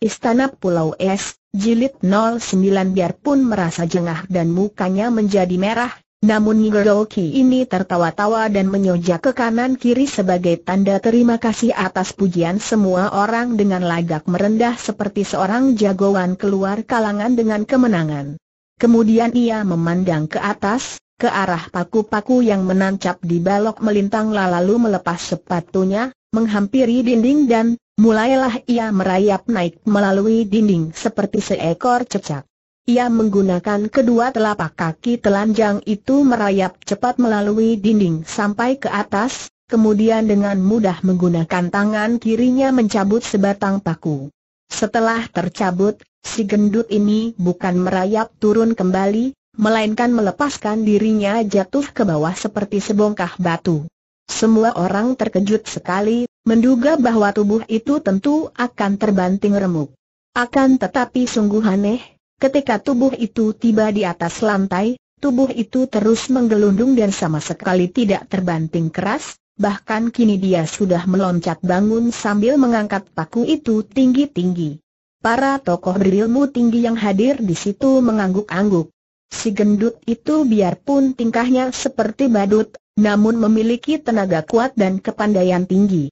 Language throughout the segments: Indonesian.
Istana Pulau Es, Jilid 09 biarpun merasa jengah dan mukanya menjadi merah, namun Ngoroki ini tertawa-tawa dan menyojak ke kanan-kiri sebagai tanda terima kasih atas pujian semua orang dengan lagak merendah seperti seorang jagoan keluar kalangan dengan kemenangan. Kemudian ia memandang ke atas, ke arah paku-paku yang menancap di balok melintang lalu melepas sepatunya, menghampiri dinding dan, Mulailah ia merayap naik melalui dinding seperti seekor cecak. Ia menggunakan kedua telapak kaki telanjang itu merayap cepat melalui dinding sampai ke atas, kemudian dengan mudah menggunakan tangan kirinya mencabut sebatang paku. Setelah tercabut, si gendut ini bukan merayap turun kembali, melainkan melepaskan dirinya jatuh ke bawah seperti sebongkah batu. Semua orang terkejut sekali, Menduga bahwa tubuh itu tentu akan terbanting remuk. Akan tetapi sungguh aneh, ketika tubuh itu tiba di atas lantai, tubuh itu terus menggelundung dan sama sekali tidak terbanting keras, Bahkan kini dia sudah meloncat bangun sambil mengangkat paku itu tinggi-tinggi. Para tokoh berilmu tinggi yang hadir di situ mengangguk-angguk. Si gendut itu biarpun tingkahnya seperti badut, namun memiliki tenaga kuat dan kepandaian tinggi.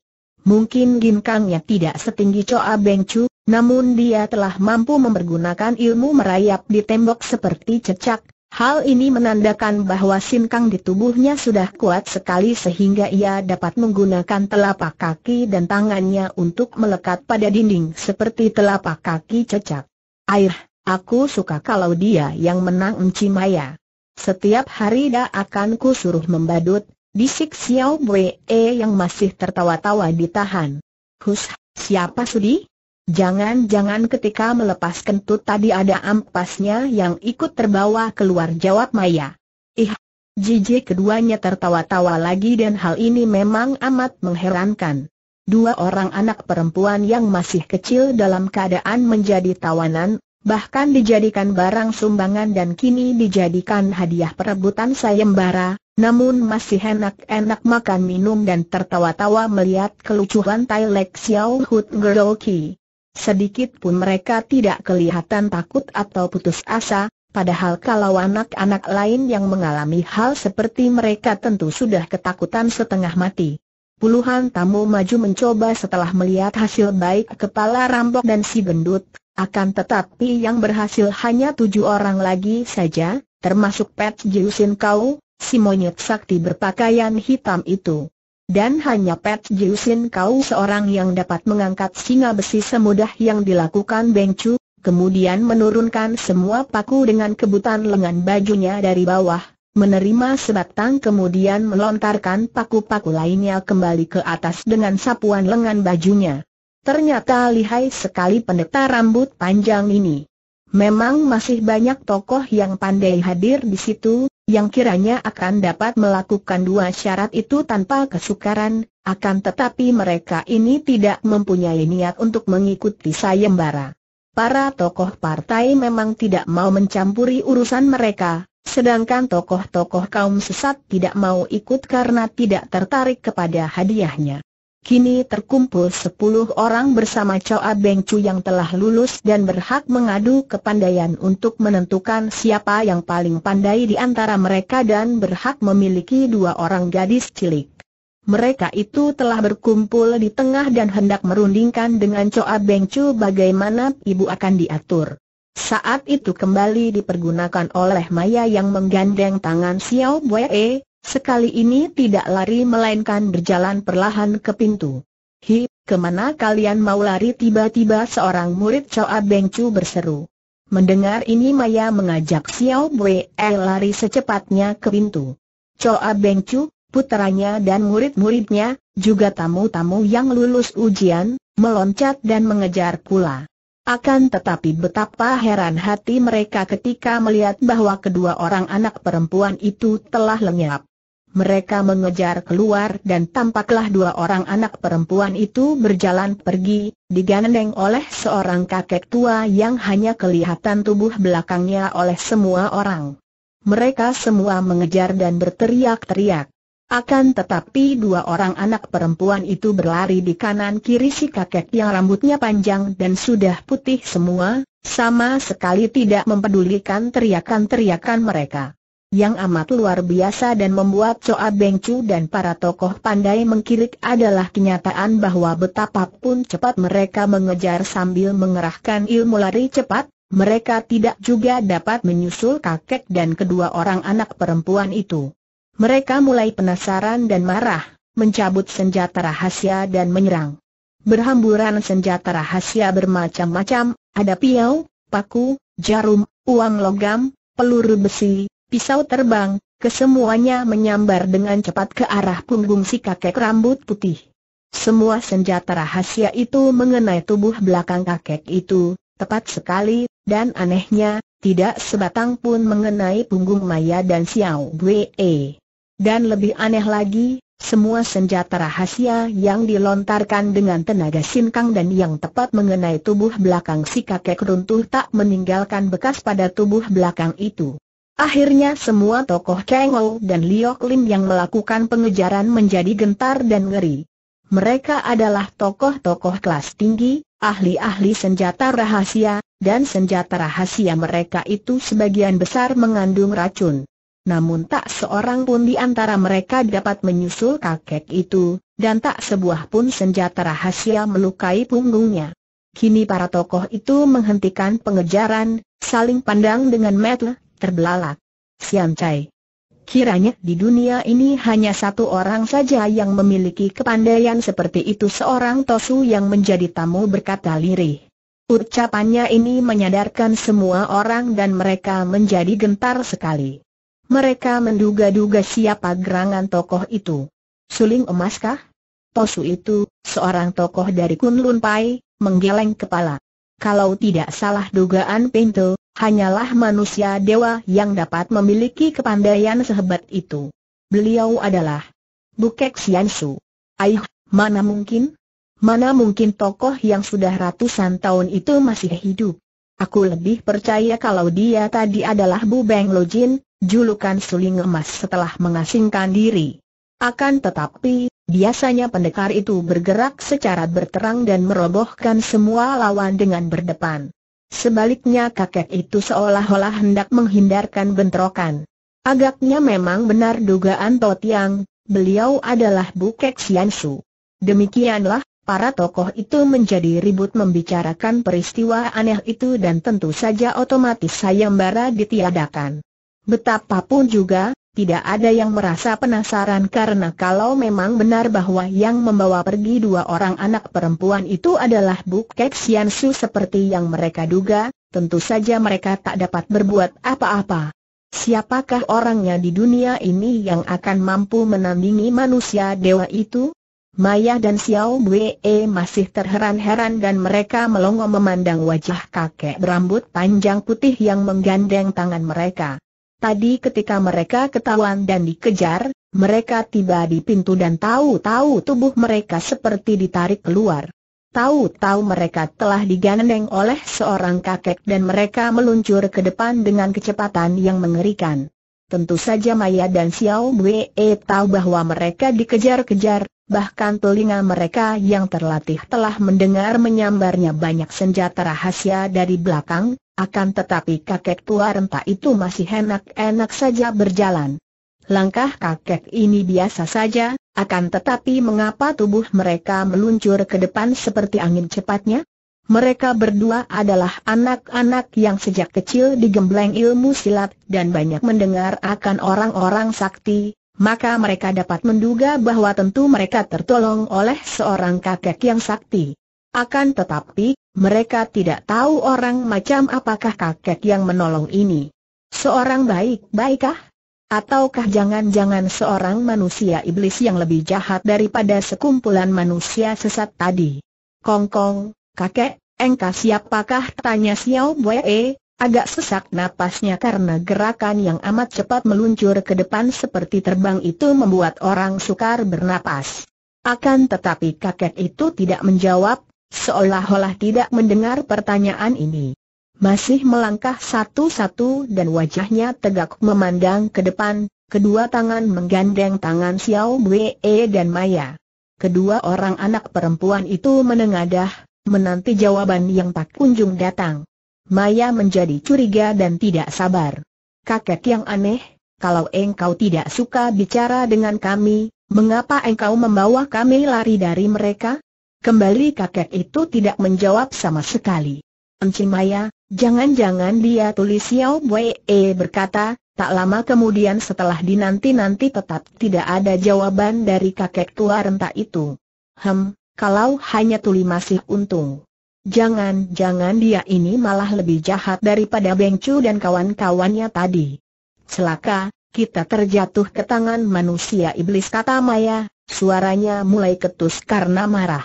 Mungkin ginkangnya tidak setinggi Choa Beng Chu, namun dia telah mampu mempergunakan ilmu merayap di tembok seperti cecak. Hal ini menandakan bahwa sinkang di tubuhnya sudah kuat sekali sehingga ia dapat menggunakan telapak kaki dan tangannya untuk melekat pada dinding seperti telapak kaki cecak. Air, aku suka kalau dia yang menang maya. Setiap hari dia akan kusuruh membadut, Bisik Xiao E yang masih tertawa-tawa ditahan. Hus, siapa sudi? Jangan-jangan ketika melepas kentut tadi ada ampasnya yang ikut terbawa keluar jawab Maya. Ih, jijik keduanya tertawa-tawa lagi dan hal ini memang amat mengherankan. Dua orang anak perempuan yang masih kecil dalam keadaan menjadi tawanan bahkan dijadikan barang sumbangan dan kini dijadikan hadiah perebutan sayembara, namun masih enak-enak makan minum dan tertawa-tawa melihat kelucuan Tai Lek Xiao Hut Ki. Sedikit pun mereka tidak kelihatan takut atau putus asa, padahal kalau anak-anak lain yang mengalami hal seperti mereka tentu sudah ketakutan setengah mati. Puluhan tamu maju mencoba setelah melihat hasil baik kepala rampok dan si gendut, akan tetapi yang berhasil hanya tujuh orang lagi saja, termasuk Pat Jiusin Kau, si monyet sakti berpakaian hitam itu. Dan hanya Pat Jiusin kau seorang yang dapat mengangkat singa besi semudah yang dilakukan Beng Chu, kemudian menurunkan semua paku dengan kebutan lengan bajunya dari bawah, menerima sebatang kemudian melontarkan paku-paku lainnya kembali ke atas dengan sapuan lengan bajunya. Ternyata lihai sekali pendeta rambut panjang ini. Memang masih banyak tokoh yang pandai hadir di situ, yang kiranya akan dapat melakukan dua syarat itu tanpa kesukaran, akan tetapi mereka ini tidak mempunyai niat untuk mengikuti sayembara. Para tokoh partai memang tidak mau mencampuri urusan mereka, sedangkan tokoh-tokoh kaum sesat tidak mau ikut karena tidak tertarik kepada hadiahnya. Kini terkumpul sepuluh orang bersama Choa Beng Chu yang telah lulus dan berhak mengadu kepandaian untuk menentukan siapa yang paling pandai di antara mereka dan berhak memiliki dua orang gadis cilik. Mereka itu telah berkumpul di tengah dan hendak merundingkan dengan Choa Beng Chu bagaimana ibu akan diatur. Saat itu kembali dipergunakan oleh Maya yang menggandeng tangan Xiao Wei. Sekali ini tidak lari melainkan berjalan perlahan ke pintu. Hi, kemana kalian mau lari tiba-tiba seorang murid Choa Beng Chu berseru. Mendengar ini Maya mengajak Xiao Wei eh, lari secepatnya ke pintu. Choa Beng Chu, puteranya dan murid-muridnya, juga tamu-tamu yang lulus ujian, meloncat dan mengejar pula. Akan tetapi betapa heran hati mereka ketika melihat bahwa kedua orang anak perempuan itu telah lenyap. Mereka mengejar keluar dan tampaklah dua orang anak perempuan itu berjalan pergi, digandeng oleh seorang kakek tua yang hanya kelihatan tubuh belakangnya oleh semua orang. Mereka semua mengejar dan berteriak-teriak. Akan tetapi dua orang anak perempuan itu berlari di kanan kiri si kakek yang rambutnya panjang dan sudah putih semua, sama sekali tidak mempedulikan teriakan-teriakan mereka yang amat luar biasa dan membuat Choa Beng Chu dan para tokoh pandai mengkilik adalah kenyataan bahwa betapapun cepat mereka mengejar sambil mengerahkan ilmu lari cepat, mereka tidak juga dapat menyusul kakek dan kedua orang anak perempuan itu. Mereka mulai penasaran dan marah, mencabut senjata rahasia dan menyerang. Berhamburan senjata rahasia bermacam-macam, ada piau, paku, jarum, uang logam, peluru besi, pisau terbang, kesemuanya menyambar dengan cepat ke arah punggung si kakek rambut putih. Semua senjata rahasia itu mengenai tubuh belakang kakek itu, tepat sekali, dan anehnya, tidak sebatang pun mengenai punggung Maya dan Xiao Wei. Dan lebih aneh lagi, semua senjata rahasia yang dilontarkan dengan tenaga sinkang dan yang tepat mengenai tubuh belakang si kakek runtuh tak meninggalkan bekas pada tubuh belakang itu. Akhirnya semua tokoh Kengo dan Liok Lim yang melakukan pengejaran menjadi gentar dan ngeri. Mereka adalah tokoh-tokoh kelas tinggi, ahli-ahli senjata rahasia, dan senjata rahasia mereka itu sebagian besar mengandung racun. Namun tak seorang pun di antara mereka dapat menyusul kakek itu, dan tak sebuah pun senjata rahasia melukai punggungnya. Kini para tokoh itu menghentikan pengejaran, saling pandang dengan mata terbelalak. Siam Chai. Kiranya di dunia ini hanya satu orang saja yang memiliki kepandaian seperti itu seorang Tosu yang menjadi tamu berkata lirih. Ucapannya ini menyadarkan semua orang dan mereka menjadi gentar sekali. Mereka menduga-duga siapa gerangan tokoh itu. Suling emaskah? Tosu itu, seorang tokoh dari Kunlun Pai, menggeleng kepala. Kalau tidak salah dugaan pintu. Hanyalah manusia dewa yang dapat memiliki kepandaian sehebat itu. Beliau adalah Bukek Siansu. Aih, mana mungkin? Mana mungkin tokoh yang sudah ratusan tahun itu masih hidup? Aku lebih percaya kalau dia tadi adalah Bu Beng Lojin, julukan suling emas setelah mengasingkan diri. Akan tetapi, biasanya pendekar itu bergerak secara berterang dan merobohkan semua lawan dengan berdepan. Sebaliknya kakek itu seolah-olah hendak menghindarkan bentrokan. Agaknya memang benar dugaan Totiang, beliau adalah Bukek Siansu. Demikianlah, para tokoh itu menjadi ribut membicarakan peristiwa aneh itu dan tentu saja otomatis sayembara ditiadakan. Betapapun juga, tidak ada yang merasa penasaran karena kalau memang benar bahwa yang membawa pergi dua orang anak perempuan itu adalah Sian Su seperti yang mereka duga, tentu saja mereka tak dapat berbuat apa-apa. Siapakah orangnya di dunia ini yang akan mampu menandingi manusia dewa itu? Maya dan Xiao Wei masih terheran-heran dan mereka melongo memandang wajah kakek berambut panjang putih yang menggandeng tangan mereka. Tadi ketika mereka ketahuan dan dikejar, mereka tiba di pintu dan tahu-tahu tubuh mereka seperti ditarik keluar. Tahu-tahu mereka telah digandeng oleh seorang kakek dan mereka meluncur ke depan dengan kecepatan yang mengerikan. Tentu saja Maya dan Xiao Wei tahu bahwa mereka dikejar-kejar, bahkan telinga mereka yang terlatih telah mendengar menyambarnya banyak senjata rahasia dari belakang, akan tetapi kakek tua renta itu masih enak-enak saja berjalan. Langkah kakek ini biasa saja, akan tetapi mengapa tubuh mereka meluncur ke depan seperti angin cepatnya? Mereka berdua adalah anak-anak yang sejak kecil digembleng ilmu silat dan banyak mendengar akan orang-orang sakti, maka mereka dapat menduga bahwa tentu mereka tertolong oleh seorang kakek yang sakti. Akan tetapi, mereka tidak tahu orang macam apakah kakek yang menolong ini. Seorang baik-baikkah? Ataukah jangan-jangan seorang manusia iblis yang lebih jahat daripada sekumpulan manusia sesat tadi? Kongkong, kakek, engkau siapakah? Tanya Xiao Wei, Agak sesak napasnya karena gerakan yang amat cepat meluncur ke depan seperti terbang itu membuat orang sukar bernapas. Akan tetapi kakek itu tidak menjawab, seolah-olah tidak mendengar pertanyaan ini. Masih melangkah satu-satu dan wajahnya tegak memandang ke depan, kedua tangan menggandeng tangan Xiao Wei dan Maya. Kedua orang anak perempuan itu menengadah, menanti jawaban yang tak kunjung datang. Maya menjadi curiga dan tidak sabar. Kakek yang aneh, kalau engkau tidak suka bicara dengan kami, mengapa engkau membawa kami lari dari mereka? Kembali kakek itu tidak menjawab sama sekali. Encik Maya, jangan-jangan dia tulis Xiao Bue e berkata, tak lama kemudian setelah dinanti-nanti tetap tidak ada jawaban dari kakek tua renta itu. Hem, kalau hanya tuli masih untung. Jangan-jangan dia ini malah lebih jahat daripada Beng dan kawan-kawannya tadi. Celaka, kita terjatuh ke tangan manusia iblis kata Maya, suaranya mulai ketus karena marah.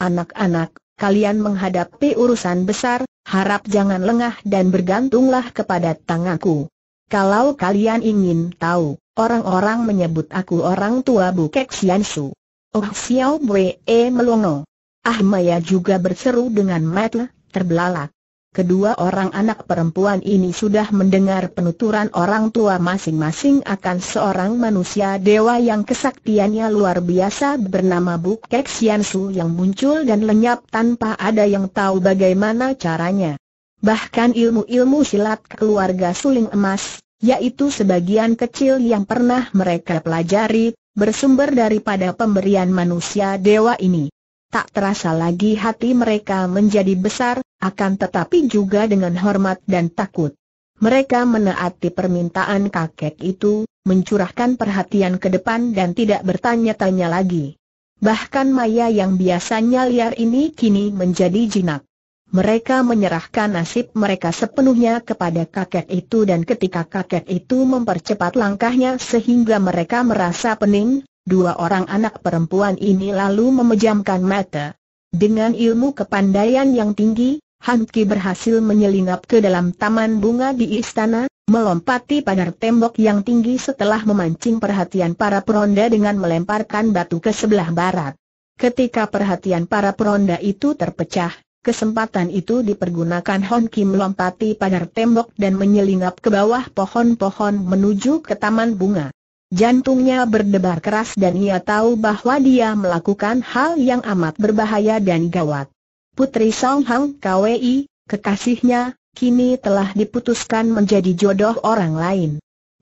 Anak-anak, kalian menghadapi urusan besar, harap jangan lengah dan bergantunglah kepada tanganku. Kalau kalian ingin tahu, orang-orang menyebut aku orang tua Bukek Siansu. Oh Xiao Bwe eh, melongo. Ahmaya juga berseru dengan mata terbelalak. Kedua orang anak perempuan ini sudah mendengar penuturan orang tua masing-masing akan seorang manusia dewa yang kesaktiannya luar biasa bernama Bukek Xiansu yang muncul dan lenyap tanpa ada yang tahu bagaimana caranya. Bahkan ilmu-ilmu silat keluarga suling emas, yaitu sebagian kecil yang pernah mereka pelajari, bersumber daripada pemberian manusia dewa ini tak terasa lagi hati mereka menjadi besar, akan tetapi juga dengan hormat dan takut. Mereka menaati permintaan kakek itu, mencurahkan perhatian ke depan dan tidak bertanya-tanya lagi. Bahkan Maya yang biasanya liar ini kini menjadi jinak. Mereka menyerahkan nasib mereka sepenuhnya kepada kakek itu dan ketika kakek itu mempercepat langkahnya sehingga mereka merasa pening, dua orang anak perempuan ini lalu memejamkan mata. Dengan ilmu kepandaian yang tinggi, Han Ki berhasil menyelinap ke dalam taman bunga di istana, melompati pagar tembok yang tinggi setelah memancing perhatian para peronda dengan melemparkan batu ke sebelah barat. Ketika perhatian para peronda itu terpecah, kesempatan itu dipergunakan Ki melompati pagar tembok dan menyelinap ke bawah pohon-pohon menuju ke taman bunga. Jantungnya berdebar keras dan ia tahu bahwa dia melakukan hal yang amat berbahaya dan gawat. Putri Song Hang Kwi, kekasihnya, kini telah diputuskan menjadi jodoh orang lain.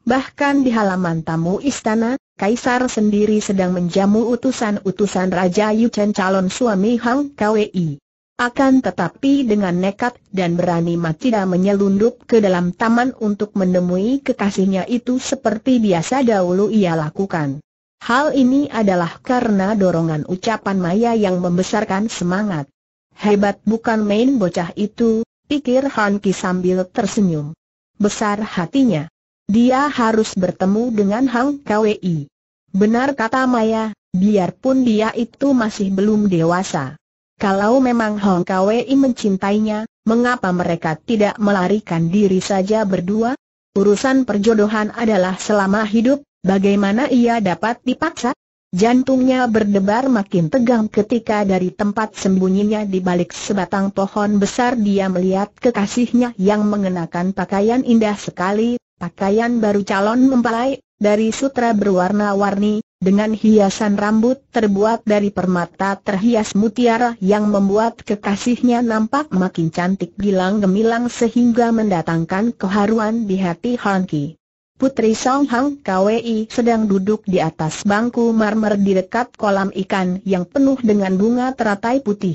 Bahkan di halaman tamu istana, Kaisar sendiri sedang menjamu utusan-utusan Raja Yu Yuchen calon suami Hang Kwi. Akan tetapi dengan nekat dan berani Matida menyelundup ke dalam taman untuk menemui kekasihnya itu seperti biasa dahulu ia lakukan. Hal ini adalah karena dorongan ucapan Maya yang membesarkan semangat. Hebat bukan main bocah itu, pikir Han Ki sambil tersenyum. Besar hatinya. Dia harus bertemu dengan Hang Kwei. Benar kata Maya, biarpun dia itu masih belum dewasa. Kalau memang Hong Kwei mencintainya, mengapa mereka tidak melarikan diri saja berdua? Urusan perjodohan adalah selama hidup, bagaimana ia dapat dipaksa? Jantungnya berdebar makin tegang ketika dari tempat sembunyinya di balik sebatang pohon besar dia melihat kekasihnya yang mengenakan pakaian indah sekali, pakaian baru calon mempelai, dari sutra berwarna-warni, dengan hiasan rambut terbuat dari permata terhias mutiara yang membuat kekasihnya nampak makin cantik bilang gemilang sehingga mendatangkan keharuan di hati Han Ki. Putri Song Hang KWI sedang duduk di atas bangku marmer di dekat kolam ikan yang penuh dengan bunga teratai putih.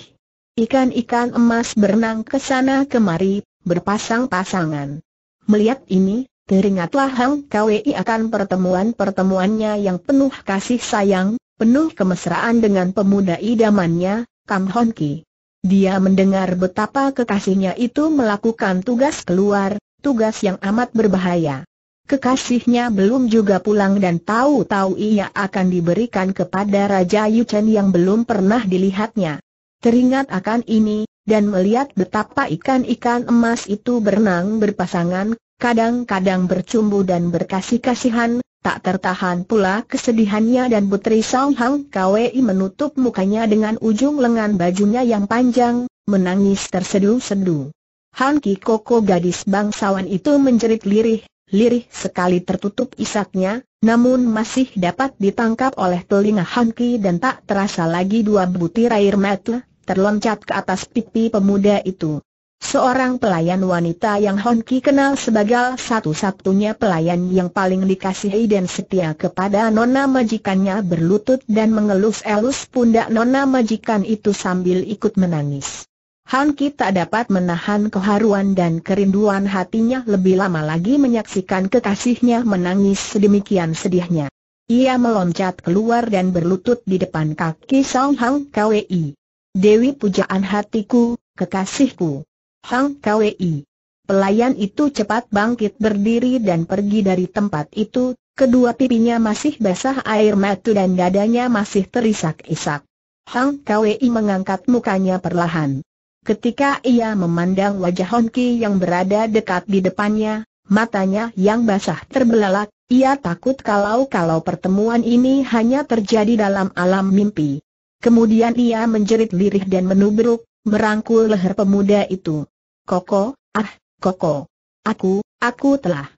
Ikan-ikan emas berenang ke sana kemari, berpasang-pasangan. Melihat ini, Teringatlah Hang Kwei akan pertemuan-pertemuannya yang penuh kasih sayang, penuh kemesraan dengan pemuda idamannya, Kam Hon Ki. Dia mendengar betapa kekasihnya itu melakukan tugas keluar, tugas yang amat berbahaya. Kekasihnya belum juga pulang dan tahu-tahu ia akan diberikan kepada Raja Yuchen yang belum pernah dilihatnya. Teringat akan ini, dan melihat betapa ikan-ikan emas itu berenang berpasangan, Kadang-kadang bercumbu dan berkasih-kasihan, tak tertahan pula kesedihannya dan Putri Song Hang Kwei menutup mukanya dengan ujung lengan bajunya yang panjang, menangis tersedu-sedu. Han Ki Koko gadis bangsawan itu menjerit lirih, lirih sekali tertutup isaknya, namun masih dapat ditangkap oleh telinga Han Ki dan tak terasa lagi dua butir air mata terloncat ke atas pipi pemuda itu. Seorang pelayan wanita yang Honki kenal sebagai satu-satunya pelayan yang paling dikasihi dan setia kepada nona majikannya berlutut dan mengelus-elus pundak nona majikan itu sambil ikut menangis. Honki tak dapat menahan keharuan dan kerinduan hatinya lebih lama lagi menyaksikan kekasihnya menangis sedemikian sedihnya. Ia meloncat keluar dan berlutut di depan kaki Song Hang Kwi. Dewi pujaan hatiku, kekasihku. Hang Kwei. Pelayan itu cepat bangkit berdiri dan pergi dari tempat itu, kedua pipinya masih basah air mata dan dadanya masih terisak-isak. Hang Kwei mengangkat mukanya perlahan. Ketika ia memandang wajah Honki yang berada dekat di depannya, matanya yang basah terbelalak, ia takut kalau-kalau pertemuan ini hanya terjadi dalam alam mimpi. Kemudian ia menjerit lirih dan menubruk, merangkul leher pemuda itu. Koko, ah, Koko. Aku, aku telah.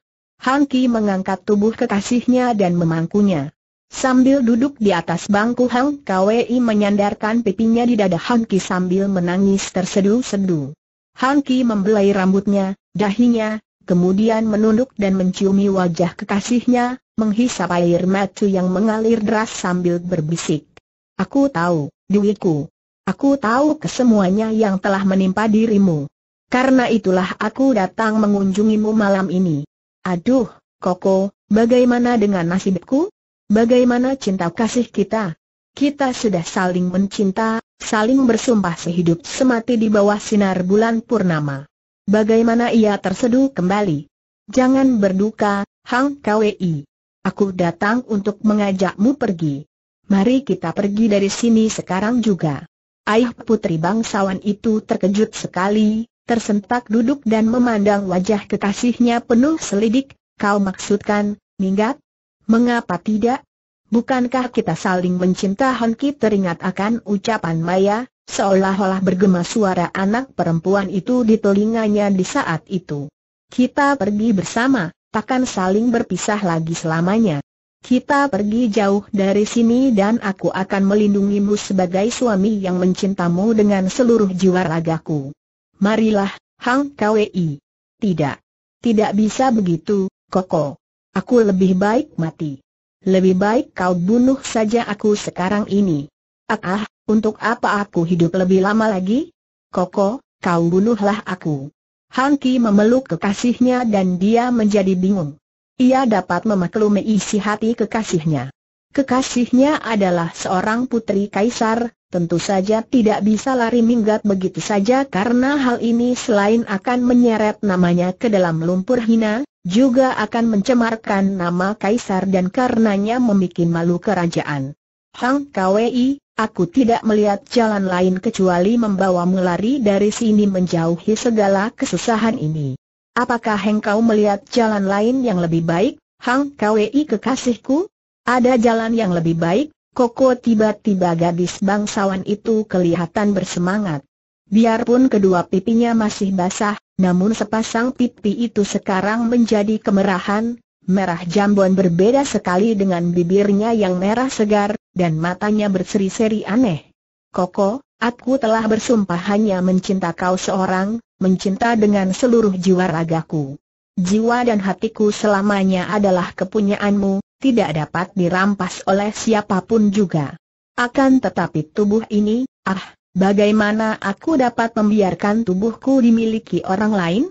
Ki mengangkat tubuh kekasihnya dan memangkunya. Sambil duduk di atas bangku Hang Kwei menyandarkan pipinya di dada Han Ki sambil menangis tersedu-sedu. Han Ki membelai rambutnya, dahinya, kemudian menunduk dan menciumi wajah kekasihnya, menghisap air mata yang mengalir deras sambil berbisik. Aku tahu, duitku. Aku tahu kesemuanya yang telah menimpa dirimu karena itulah aku datang mengunjungimu malam ini. Aduh, Koko, bagaimana dengan nasibku? Bagaimana cinta kasih kita? Kita sudah saling mencinta, saling bersumpah sehidup semati di bawah sinar bulan purnama. Bagaimana ia terseduh kembali? Jangan berduka, Hang Kwei. Aku datang untuk mengajakmu pergi. Mari kita pergi dari sini sekarang juga. Ayah putri bangsawan itu terkejut sekali, tersentak duduk dan memandang wajah kekasihnya penuh selidik, kau maksudkan, minggat? Mengapa tidak? Bukankah kita saling mencinta Honki teringat akan ucapan Maya, seolah-olah bergema suara anak perempuan itu di telinganya di saat itu. Kita pergi bersama, takkan saling berpisah lagi selamanya. Kita pergi jauh dari sini dan aku akan melindungimu sebagai suami yang mencintamu dengan seluruh jiwa ragaku. Marilah, Hang Kwei. Tidak. Tidak bisa begitu, Koko. Aku lebih baik mati. Lebih baik kau bunuh saja aku sekarang ini. Ah, ah, untuk apa aku hidup lebih lama lagi? Koko, kau bunuhlah aku. Hang Ki memeluk kekasihnya dan dia menjadi bingung. Ia dapat memaklumi isi hati kekasihnya. Kekasihnya adalah seorang putri kaisar, tentu saja tidak bisa lari minggat begitu saja karena hal ini selain akan menyeret namanya ke dalam lumpur hina, juga akan mencemarkan nama kaisar dan karenanya membuat malu kerajaan. Hang Kwei, aku tidak melihat jalan lain kecuali membawa melari dari sini menjauhi segala kesusahan ini. Apakah engkau melihat jalan lain yang lebih baik, Hang Kwei kekasihku? Ada jalan yang lebih baik, Koko tiba-tiba gadis bangsawan itu kelihatan bersemangat. Biarpun kedua pipinya masih basah, namun sepasang pipi itu sekarang menjadi kemerahan, merah jambon berbeda sekali dengan bibirnya yang merah segar, dan matanya berseri-seri aneh. Koko, aku telah bersumpah hanya mencinta kau seorang, mencinta dengan seluruh jiwa ragaku. Jiwa dan hatiku selamanya adalah kepunyaanmu, tidak dapat dirampas oleh siapapun juga. Akan tetapi tubuh ini, ah, bagaimana aku dapat membiarkan tubuhku dimiliki orang lain?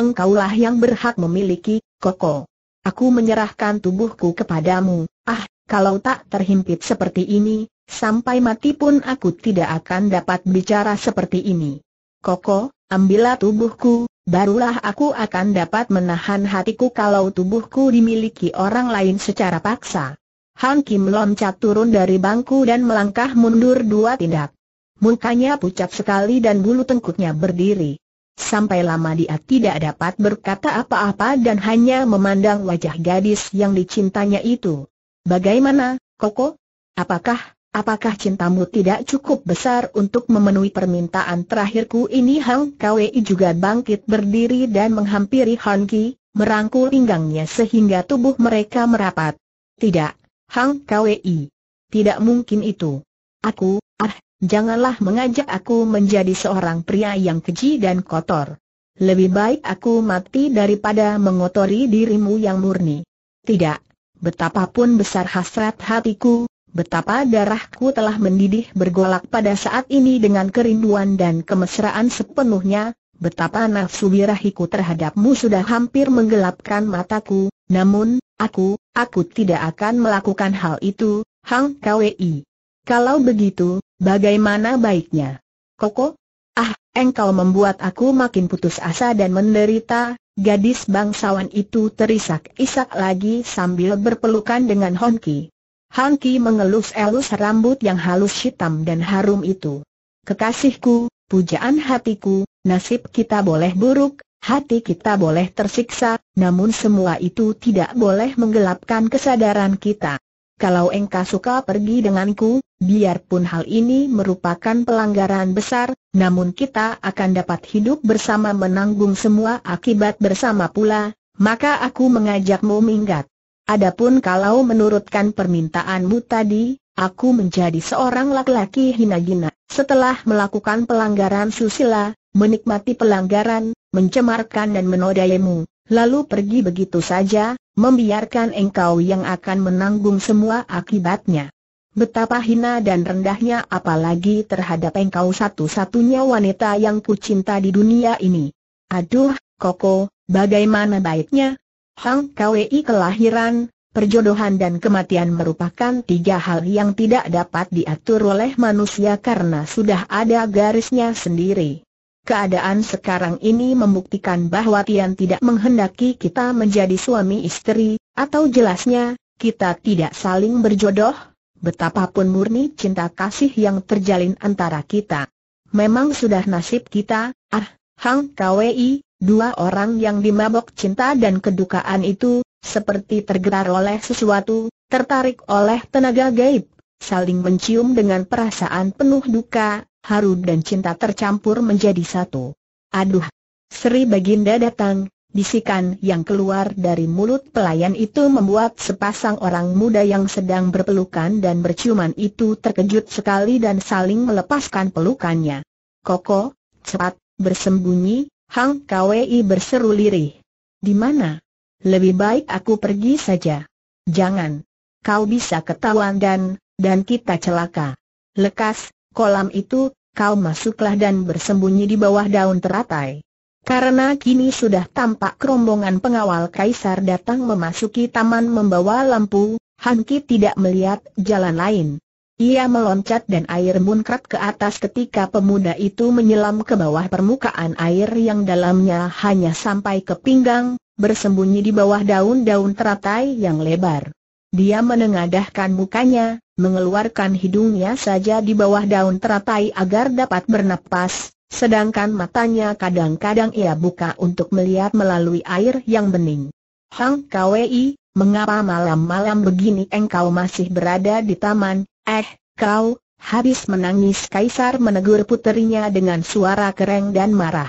Engkaulah yang berhak memiliki, Koko. Aku menyerahkan tubuhku kepadamu, ah, kalau tak terhimpit seperti ini, sampai mati pun aku tidak akan dapat bicara seperti ini. Koko, ambillah tubuhku, barulah aku akan dapat menahan hatiku kalau tubuhku dimiliki orang lain secara paksa. Han Kim loncat turun dari bangku dan melangkah mundur dua tindak. Mukanya pucat sekali dan bulu tengkuknya berdiri. Sampai lama dia tidak dapat berkata apa-apa dan hanya memandang wajah gadis yang dicintanya itu. Bagaimana, Koko? Apakah apakah cintamu tidak cukup besar untuk memenuhi permintaan terakhirku ini Hang Kwei juga bangkit berdiri dan menghampiri Han Ki, merangkul pinggangnya sehingga tubuh mereka merapat. Tidak, Hang Kwei. Tidak mungkin itu. Aku, ah, janganlah mengajak aku menjadi seorang pria yang keji dan kotor. Lebih baik aku mati daripada mengotori dirimu yang murni. Tidak, betapapun besar hasrat hatiku, betapa darahku telah mendidih bergolak pada saat ini dengan kerinduan dan kemesraan sepenuhnya, betapa nafsu birahiku terhadapmu sudah hampir menggelapkan mataku, namun, aku, aku tidak akan melakukan hal itu, Hang Kwi. Kalau begitu, bagaimana baiknya? Koko? Ah, engkau membuat aku makin putus asa dan menderita, gadis bangsawan itu terisak-isak lagi sambil berpelukan dengan Honki. Hang Ki mengelus-elus rambut yang halus hitam dan harum itu. Kekasihku, pujaan hatiku, nasib kita boleh buruk, hati kita boleh tersiksa, namun semua itu tidak boleh menggelapkan kesadaran kita. Kalau engkau suka pergi denganku, biarpun hal ini merupakan pelanggaran besar, namun kita akan dapat hidup bersama menanggung semua akibat bersama pula, maka aku mengajakmu minggat. Adapun kalau menurutkan permintaanmu tadi, aku menjadi seorang laki-laki hina gina. Setelah melakukan pelanggaran susila, menikmati pelanggaran, mencemarkan dan menodaimu, lalu pergi begitu saja, membiarkan engkau yang akan menanggung semua akibatnya. Betapa hina dan rendahnya apalagi terhadap engkau satu-satunya wanita yang kucinta di dunia ini. Aduh, Koko, bagaimana baiknya, Hang Kwi kelahiran, perjodohan dan kematian merupakan tiga hal yang tidak dapat diatur oleh manusia karena sudah ada garisnya sendiri. Keadaan sekarang ini membuktikan bahwa Tian tidak menghendaki kita menjadi suami istri, atau jelasnya, kita tidak saling berjodoh, betapapun murni cinta kasih yang terjalin antara kita. Memang sudah nasib kita, ah, Hang Kwi. Dua orang yang dimabok cinta dan kedukaan itu, seperti tergerak oleh sesuatu, tertarik oleh tenaga gaib, saling mencium dengan perasaan penuh duka, haru dan cinta tercampur menjadi satu. Aduh! Sri Baginda datang, bisikan yang keluar dari mulut pelayan itu membuat sepasang orang muda yang sedang berpelukan dan berciuman itu terkejut sekali dan saling melepaskan pelukannya. Koko, cepat, bersembunyi, Hang Kwei berseru lirih. Di mana? Lebih baik aku pergi saja. Jangan. Kau bisa ketahuan dan, dan kita celaka. Lekas, kolam itu, kau masuklah dan bersembunyi di bawah daun teratai. Karena kini sudah tampak rombongan pengawal kaisar datang memasuki taman membawa lampu, Hanki tidak melihat jalan lain. Ia meloncat dan air muncrat ke atas ketika pemuda itu menyelam ke bawah permukaan air yang dalamnya hanya sampai ke pinggang, bersembunyi di bawah daun-daun teratai yang lebar. Dia menengadahkan mukanya, mengeluarkan hidungnya saja di bawah daun teratai agar dapat bernapas, sedangkan matanya kadang-kadang ia buka untuk melihat melalui air yang bening. Hang Kwei, mengapa malam-malam begini engkau masih berada di taman, Eh, kau, habis menangis Kaisar menegur puterinya dengan suara kereng dan marah.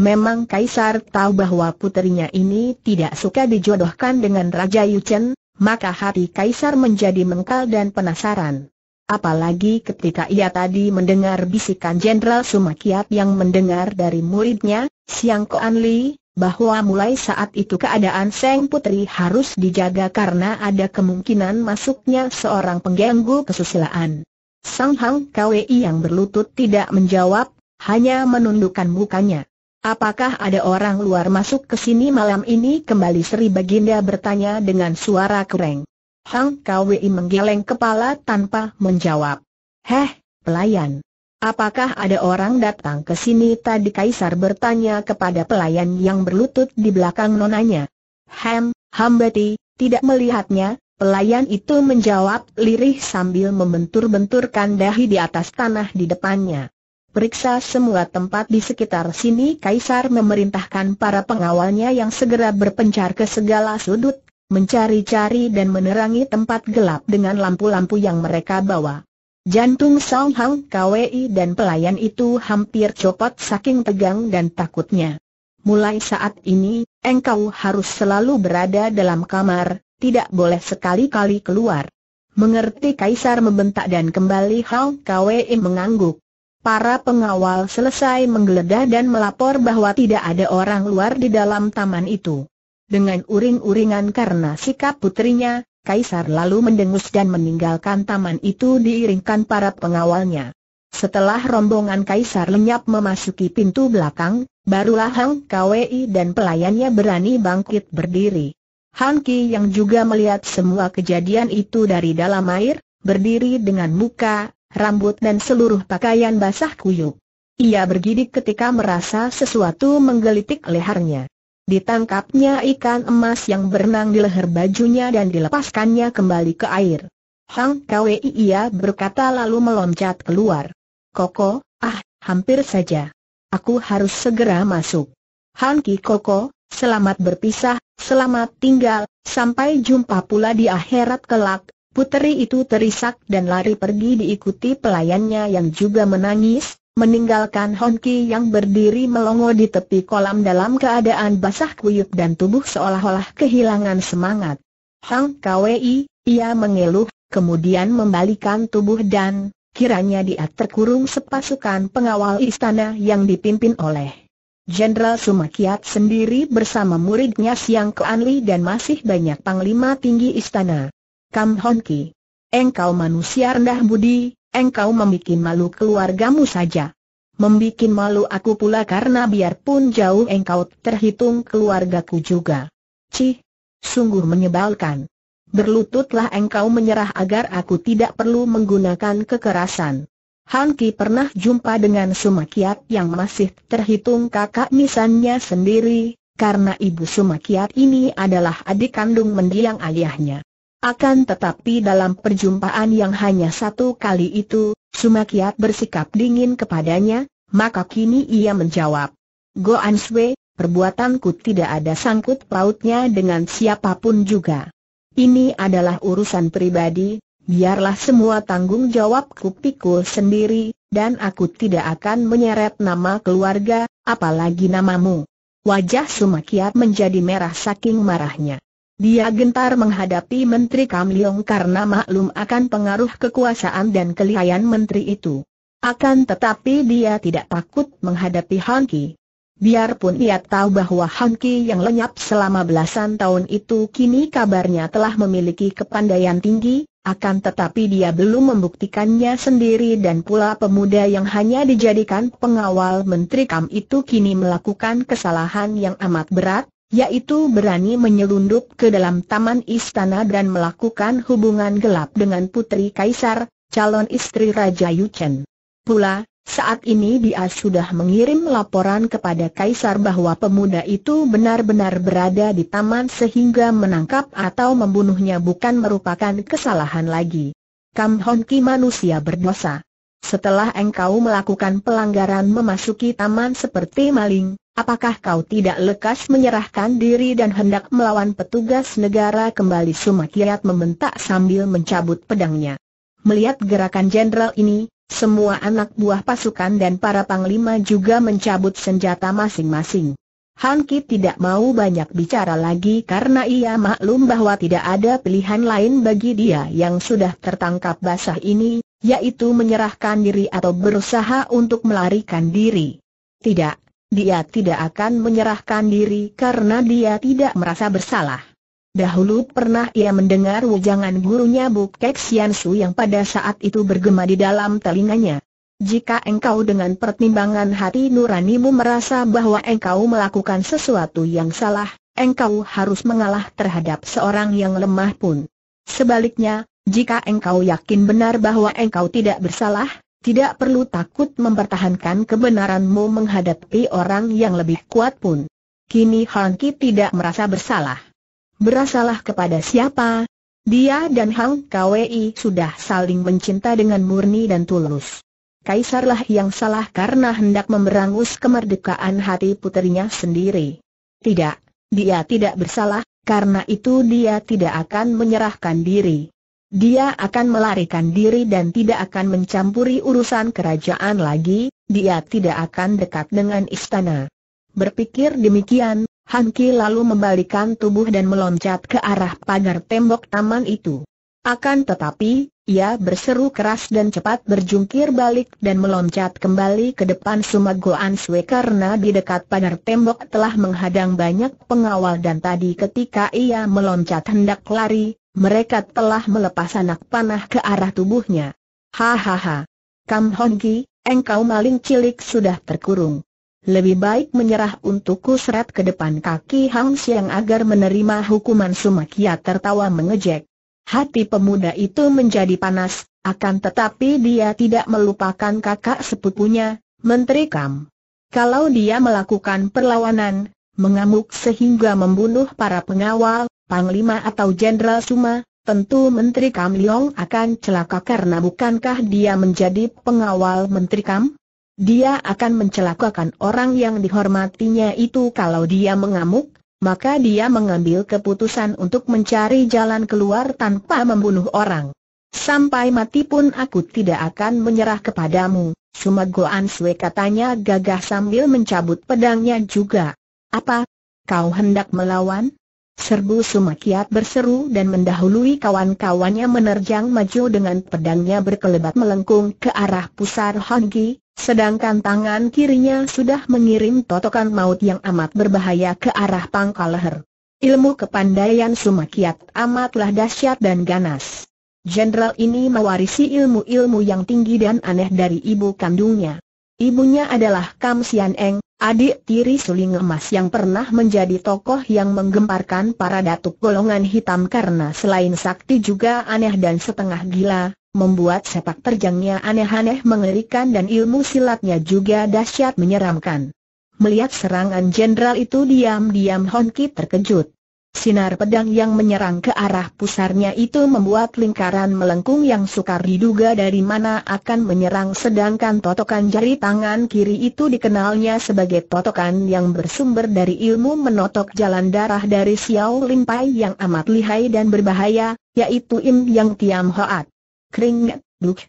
Memang Kaisar tahu bahwa puterinya ini tidak suka dijodohkan dengan Raja Yuchen, maka hati Kaisar menjadi mengkal dan penasaran. Apalagi ketika ia tadi mendengar bisikan Jenderal Sumakiat yang mendengar dari muridnya, Siang Koan Li, bahwa mulai saat itu keadaan Seng Putri harus dijaga karena ada kemungkinan masuknya seorang pengganggu kesusilaan. Sang Hang Kwei yang berlutut tidak menjawab, hanya menundukkan mukanya. Apakah ada orang luar masuk ke sini malam ini? Kembali Sri Baginda bertanya dengan suara kering. Hang Kwei menggeleng kepala tanpa menjawab. Heh, pelayan. Apakah ada orang datang ke sini tadi Kaisar bertanya kepada pelayan yang berlutut di belakang nonanya. Hem, Hambati, tidak melihatnya, pelayan itu menjawab lirih sambil membentur-benturkan dahi di atas tanah di depannya. Periksa semua tempat di sekitar sini Kaisar memerintahkan para pengawalnya yang segera berpencar ke segala sudut, mencari-cari dan menerangi tempat gelap dengan lampu-lampu yang mereka bawa. Jantung Song Hang Kwei dan pelayan itu hampir copot saking tegang dan takutnya. Mulai saat ini, engkau harus selalu berada dalam kamar, tidak boleh sekali-kali keluar. Mengerti Kaisar membentak dan kembali Hang, Kwei mengangguk. Para pengawal selesai menggeledah dan melapor bahwa tidak ada orang luar di dalam taman itu. Dengan uring-uringan karena sikap putrinya, Kaisar lalu mendengus dan meninggalkan taman itu diiringkan para pengawalnya. Setelah rombongan Kaisar lenyap memasuki pintu belakang, barulah Hang Kwei dan pelayannya berani bangkit berdiri. Han Ki yang juga melihat semua kejadian itu dari dalam air, berdiri dengan muka, rambut dan seluruh pakaian basah kuyuk. Ia bergidik ketika merasa sesuatu menggelitik lehernya. Ditangkapnya ikan emas yang berenang di leher bajunya dan dilepaskannya kembali ke air. Hang Kwei ia berkata lalu meloncat keluar. Koko, ah, hampir saja. Aku harus segera masuk. Han Ki Koko, selamat berpisah, selamat tinggal, sampai jumpa pula di akhirat kelak. Puteri itu terisak dan lari pergi diikuti pelayannya yang juga menangis, meninggalkan Honki yang berdiri melongo di tepi kolam dalam keadaan basah kuyup dan tubuh seolah-olah kehilangan semangat. Hang Kwei, ia mengeluh, kemudian membalikan tubuh dan, kiranya dia terkurung sepasukan pengawal istana yang dipimpin oleh Jenderal Sumakiat sendiri bersama muridnya Siang Keanli dan masih banyak panglima tinggi istana. Kam Honki. Engkau manusia rendah budi, engkau membuat malu keluargamu saja. Membuat malu aku pula karena biarpun jauh engkau terhitung keluargaku juga. Cih, sungguh menyebalkan. Berlututlah engkau menyerah agar aku tidak perlu menggunakan kekerasan. Han Ki pernah jumpa dengan Sumakiat yang masih terhitung kakak misannya sendiri, karena ibu Sumakiat ini adalah adik kandung mendiang ayahnya. Akan tetapi dalam perjumpaan yang hanya satu kali itu, Sumakiat bersikap dingin kepadanya, maka kini ia menjawab. Goan Answe, perbuatanku tidak ada sangkut pautnya dengan siapapun juga. Ini adalah urusan pribadi, biarlah semua tanggung jawabku pikul sendiri, dan aku tidak akan menyeret nama keluarga, apalagi namamu. Wajah Sumakiat menjadi merah saking marahnya. Dia gentar menghadapi Menteri Kam Leong karena maklum akan pengaruh kekuasaan dan kelihayan menteri itu. Akan tetapi dia tidak takut menghadapi Han Ki. Biarpun ia tahu bahwa Han Ki yang lenyap selama belasan tahun itu kini kabarnya telah memiliki kepandaian tinggi, akan tetapi dia belum membuktikannya sendiri dan pula pemuda yang hanya dijadikan pengawal Menteri Kam itu kini melakukan kesalahan yang amat berat, yaitu berani menyelundup ke dalam taman istana dan melakukan hubungan gelap dengan putri kaisar, calon istri Raja Yuchen. Pula, saat ini dia sudah mengirim laporan kepada kaisar bahwa pemuda itu benar-benar berada di taman sehingga menangkap atau membunuhnya bukan merupakan kesalahan lagi. Kam Hon manusia berdosa. Setelah engkau melakukan pelanggaran memasuki taman seperti maling, Apakah kau tidak lekas menyerahkan diri dan hendak melawan petugas negara kembali Sumakiat membentak sambil mencabut pedangnya. Melihat gerakan jenderal ini, semua anak buah pasukan dan para panglima juga mencabut senjata masing-masing. Han Ki tidak mau banyak bicara lagi karena ia maklum bahwa tidak ada pilihan lain bagi dia yang sudah tertangkap basah ini, yaitu menyerahkan diri atau berusaha untuk melarikan diri. Tidak, dia tidak akan menyerahkan diri karena dia tidak merasa bersalah. Dahulu pernah ia mendengar wujangan gurunya Bukek yang pada saat itu bergema di dalam telinganya. Jika engkau dengan pertimbangan hati nuranimu merasa bahwa engkau melakukan sesuatu yang salah, engkau harus mengalah terhadap seorang yang lemah pun. Sebaliknya, jika engkau yakin benar bahwa engkau tidak bersalah, tidak perlu takut mempertahankan kebenaranmu menghadapi orang yang lebih kuat pun. Kini Hang Ki tidak merasa bersalah. Berasalah kepada siapa? Dia dan Hang Kwei sudah saling mencinta dengan murni dan tulus. Kaisarlah yang salah karena hendak memberangus kemerdekaan hati putrinya sendiri. Tidak, dia tidak bersalah, karena itu dia tidak akan menyerahkan diri. Dia akan melarikan diri dan tidak akan mencampuri urusan kerajaan lagi, dia tidak akan dekat dengan istana. Berpikir demikian, Ki lalu membalikan tubuh dan meloncat ke arah pagar tembok taman itu. Akan tetapi, ia berseru keras dan cepat berjungkir balik dan meloncat kembali ke depan Sumago Answe karena di dekat pagar tembok telah menghadang banyak pengawal dan tadi ketika ia meloncat hendak lari, mereka telah melepas anak panah ke arah tubuhnya. Hahaha. Kam Hongki, engkau maling cilik sudah terkurung. Lebih baik menyerah untuk kusret ke depan kaki Hang Siang agar menerima hukuman Sumakia tertawa mengejek. Hati pemuda itu menjadi panas, akan tetapi dia tidak melupakan kakak sepupunya, Menteri Kam. Kalau dia melakukan perlawanan, mengamuk sehingga membunuh para pengawal, Panglima atau Jenderal Suma, tentu Menteri Kam Leong akan celaka karena bukankah dia menjadi pengawal Menteri Kam? Dia akan mencelakakan orang yang dihormatinya itu kalau dia mengamuk, maka dia mengambil keputusan untuk mencari jalan keluar tanpa membunuh orang. Sampai mati pun aku tidak akan menyerah kepadamu, Goan Sue katanya gagah sambil mencabut pedangnya juga. Apa? Kau hendak melawan? Serbu Sumakiat berseru dan mendahului kawan-kawannya menerjang maju dengan pedangnya berkelebat melengkung ke arah pusar Hanggi, sedangkan tangan kirinya sudah mengirim totokan maut yang amat berbahaya ke arah pangkal leher. Ilmu kepandaian Sumakiat amatlah dahsyat dan ganas. Jenderal ini mewarisi ilmu-ilmu yang tinggi dan aneh dari ibu kandungnya. Ibunya adalah Kam Sian Eng, Adik tiri Suling Emas yang pernah menjadi tokoh yang menggemparkan para datuk golongan hitam karena selain sakti juga aneh dan setengah gila, membuat sepak terjangnya aneh-aneh mengerikan dan ilmu silatnya juga dahsyat menyeramkan. Melihat serangan jenderal itu diam-diam Honki terkejut. Sinar pedang yang menyerang ke arah pusarnya itu membuat lingkaran melengkung yang sukar diduga dari mana akan menyerang sedangkan totokan jari tangan kiri itu dikenalnya sebagai totokan yang bersumber dari ilmu menotok jalan darah dari Xiao Lin Pai yang amat lihai dan berbahaya, yaitu Im Yang Tiam Hoat. Kring duk,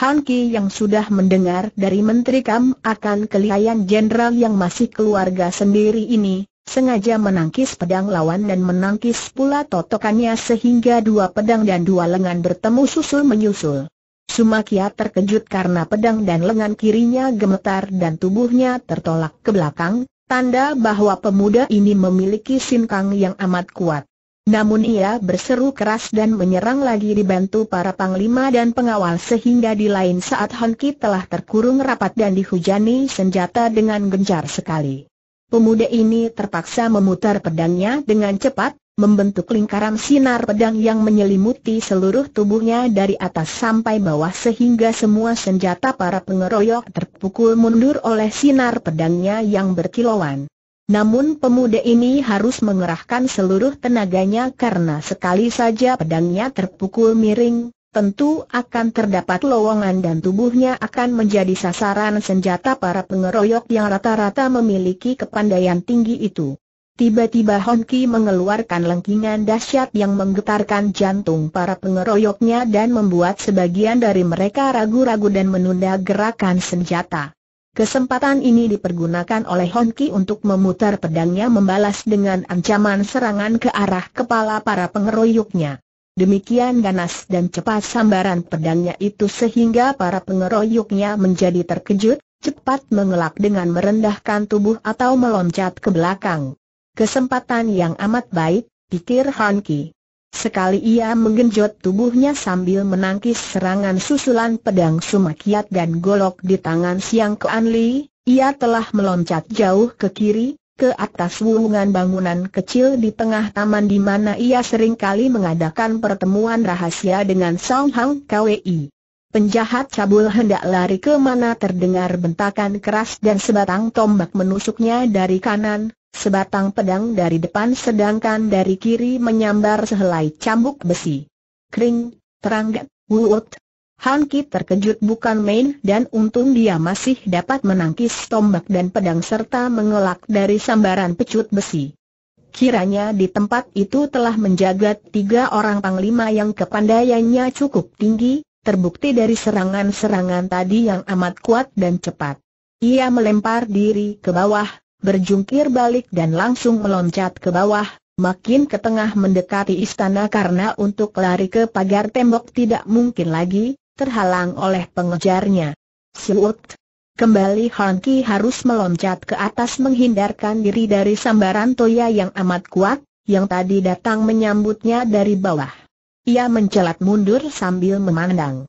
Han Ki yang sudah mendengar dari Menteri Kam akan kelihayan jenderal yang masih keluarga sendiri ini, sengaja menangkis pedang lawan dan menangkis pula totokannya sehingga dua pedang dan dua lengan bertemu susul menyusul. Sumakia terkejut karena pedang dan lengan kirinya gemetar dan tubuhnya tertolak ke belakang, tanda bahwa pemuda ini memiliki sinkang yang amat kuat. Namun ia berseru keras dan menyerang lagi dibantu para panglima dan pengawal sehingga di lain saat Honki telah terkurung rapat dan dihujani senjata dengan gencar sekali. Pemuda ini terpaksa memutar pedangnya dengan cepat, membentuk lingkaran sinar pedang yang menyelimuti seluruh tubuhnya dari atas sampai bawah sehingga semua senjata para pengeroyok terpukul mundur oleh sinar pedangnya yang berkilauan. Namun pemuda ini harus mengerahkan seluruh tenaganya karena sekali saja pedangnya terpukul miring, tentu akan terdapat lowongan dan tubuhnya akan menjadi sasaran senjata para pengeroyok yang rata-rata memiliki kepandaian tinggi itu. Tiba-tiba Honki mengeluarkan lengkingan dahsyat yang menggetarkan jantung para pengeroyoknya dan membuat sebagian dari mereka ragu-ragu dan menunda gerakan senjata. Kesempatan ini dipergunakan oleh Honki untuk memutar pedangnya membalas dengan ancaman serangan ke arah kepala para pengeroyoknya. Demikian ganas dan cepat sambaran pedangnya itu sehingga para pengeroyoknya menjadi terkejut, cepat mengelak dengan merendahkan tubuh atau meloncat ke belakang. Kesempatan yang amat baik, pikir Ki. Sekali ia menggenjot tubuhnya sambil menangkis serangan susulan pedang sumakiat dan golok di tangan Siang Keanli, ia telah meloncat jauh ke kiri, ke atas wungan bangunan kecil di tengah taman di mana ia seringkali mengadakan pertemuan rahasia dengan Song Hang KWI. Penjahat cabul hendak lari ke mana terdengar bentakan keras dan sebatang tombak menusuknya dari kanan, Sebatang pedang dari depan sedangkan dari kiri menyambar sehelai cambuk besi. Kring, terangkat, wuut. Han Ki terkejut bukan main dan untung dia masih dapat menangkis tombak dan pedang serta mengelak dari sambaran pecut besi. Kiranya di tempat itu telah menjaga tiga orang panglima yang kepandaiannya cukup tinggi, terbukti dari serangan-serangan tadi yang amat kuat dan cepat. Ia melempar diri ke bawah, berjungkir balik dan langsung meloncat ke bawah, makin ke tengah mendekati istana karena untuk lari ke pagar tembok tidak mungkin lagi, terhalang oleh pengejarnya. Siut! Kembali Han Ki harus meloncat ke atas menghindarkan diri dari sambaran Toya yang amat kuat, yang tadi datang menyambutnya dari bawah. Ia mencelat mundur sambil memandang.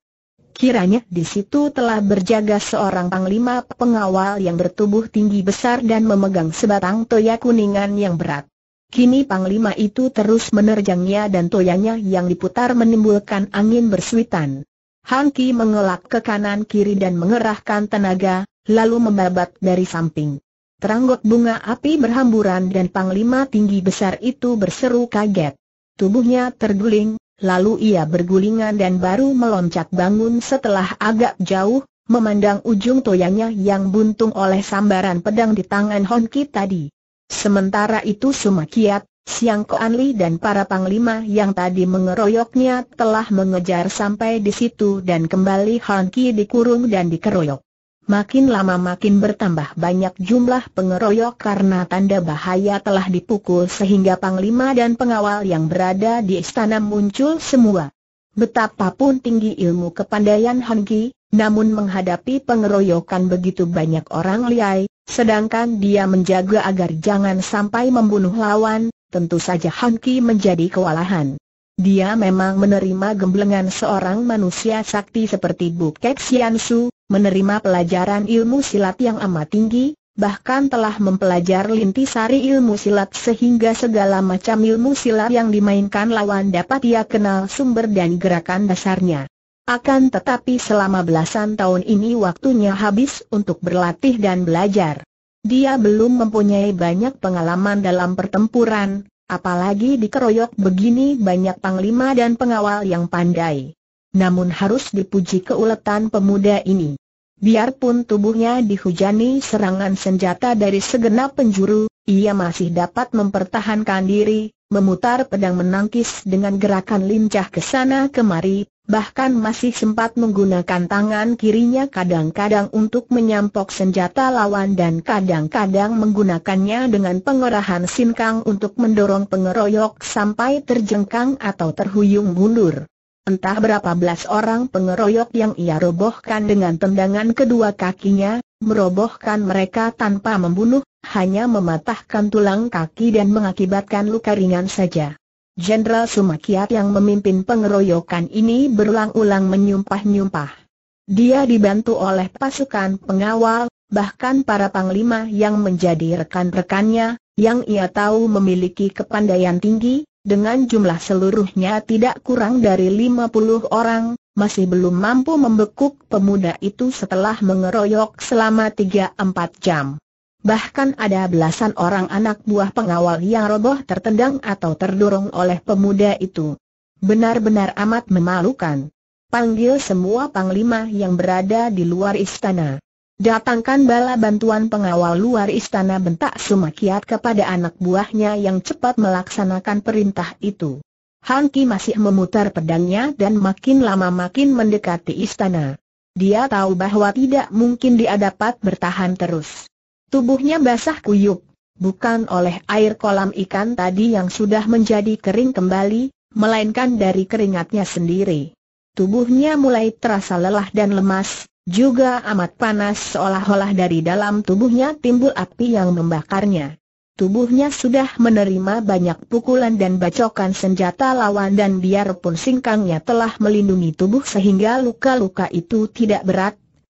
Kiranya di situ telah berjaga seorang panglima pengawal yang bertubuh tinggi besar dan memegang sebatang toya kuningan yang berat. Kini panglima itu terus menerjangnya dan toyanya yang diputar menimbulkan angin bersuitan. Han Ki mengelak ke kanan kiri dan mengerahkan tenaga, lalu membabat dari samping. Teranggut bunga api berhamburan dan panglima tinggi besar itu berseru kaget. Tubuhnya terguling, lalu ia bergulingan dan baru meloncat bangun setelah agak jauh, memandang ujung toyangnya yang buntung oleh sambaran pedang di tangan Honki tadi. Sementara itu Sumakiat, Siang Anli dan para panglima yang tadi mengeroyoknya telah mengejar sampai di situ dan kembali Honki dikurung dan dikeroyok. Makin lama makin bertambah banyak jumlah pengeroyok karena tanda bahaya telah dipukul sehingga panglima dan pengawal yang berada di istana muncul semua. Betapapun tinggi ilmu kepandaian Ki, namun menghadapi pengeroyokan begitu banyak orang liai, sedangkan dia menjaga agar jangan sampai membunuh lawan, tentu saja Han Ki menjadi kewalahan. Dia memang menerima gemblengan seorang manusia sakti seperti Bu Bukek Su, menerima pelajaran ilmu silat yang amat tinggi, bahkan telah mempelajari lintisari ilmu silat sehingga segala macam ilmu silat yang dimainkan lawan dapat ia kenal sumber dan gerakan dasarnya. Akan tetapi selama belasan tahun ini waktunya habis untuk berlatih dan belajar. Dia belum mempunyai banyak pengalaman dalam pertempuran, apalagi dikeroyok begini banyak panglima dan pengawal yang pandai. Namun harus dipuji keuletan pemuda ini. Biarpun tubuhnya dihujani serangan senjata dari segenap penjuru, ia masih dapat mempertahankan diri, memutar pedang menangkis dengan gerakan lincah ke sana kemari, bahkan masih sempat menggunakan tangan kirinya kadang-kadang untuk menyampok senjata lawan dan kadang-kadang menggunakannya dengan pengerahan sinkang untuk mendorong pengeroyok sampai terjengkang atau terhuyung mundur. Entah berapa belas orang pengeroyok yang ia robohkan dengan tendangan kedua kakinya, merobohkan mereka tanpa membunuh, hanya mematahkan tulang kaki dan mengakibatkan luka ringan saja. Jenderal Sumakiat yang memimpin pengeroyokan ini berulang-ulang menyumpah-nyumpah. Dia dibantu oleh pasukan pengawal, bahkan para panglima yang menjadi rekan-rekannya, yang ia tahu memiliki kepandaian tinggi, dengan jumlah seluruhnya tidak kurang dari 50 orang, masih belum mampu membekuk pemuda itu setelah mengeroyok selama 3-4 jam. Bahkan ada belasan orang anak buah pengawal yang roboh tertendang atau terdorong oleh pemuda itu. Benar-benar amat memalukan. Panggil semua panglima yang berada di luar istana. Datangkan bala bantuan pengawal luar istana bentak Sumakiat kepada anak buahnya yang cepat melaksanakan perintah itu. Han masih memutar pedangnya dan makin lama makin mendekati istana. Dia tahu bahwa tidak mungkin dia dapat bertahan terus. Tubuhnya basah kuyup, bukan oleh air kolam ikan tadi yang sudah menjadi kering kembali, melainkan dari keringatnya sendiri. Tubuhnya mulai terasa lelah dan lemas, juga amat panas seolah-olah dari dalam tubuhnya timbul api yang membakarnya. Tubuhnya sudah menerima banyak pukulan dan bacokan senjata lawan dan biarpun singkangnya telah melindungi tubuh sehingga luka-luka itu tidak berat,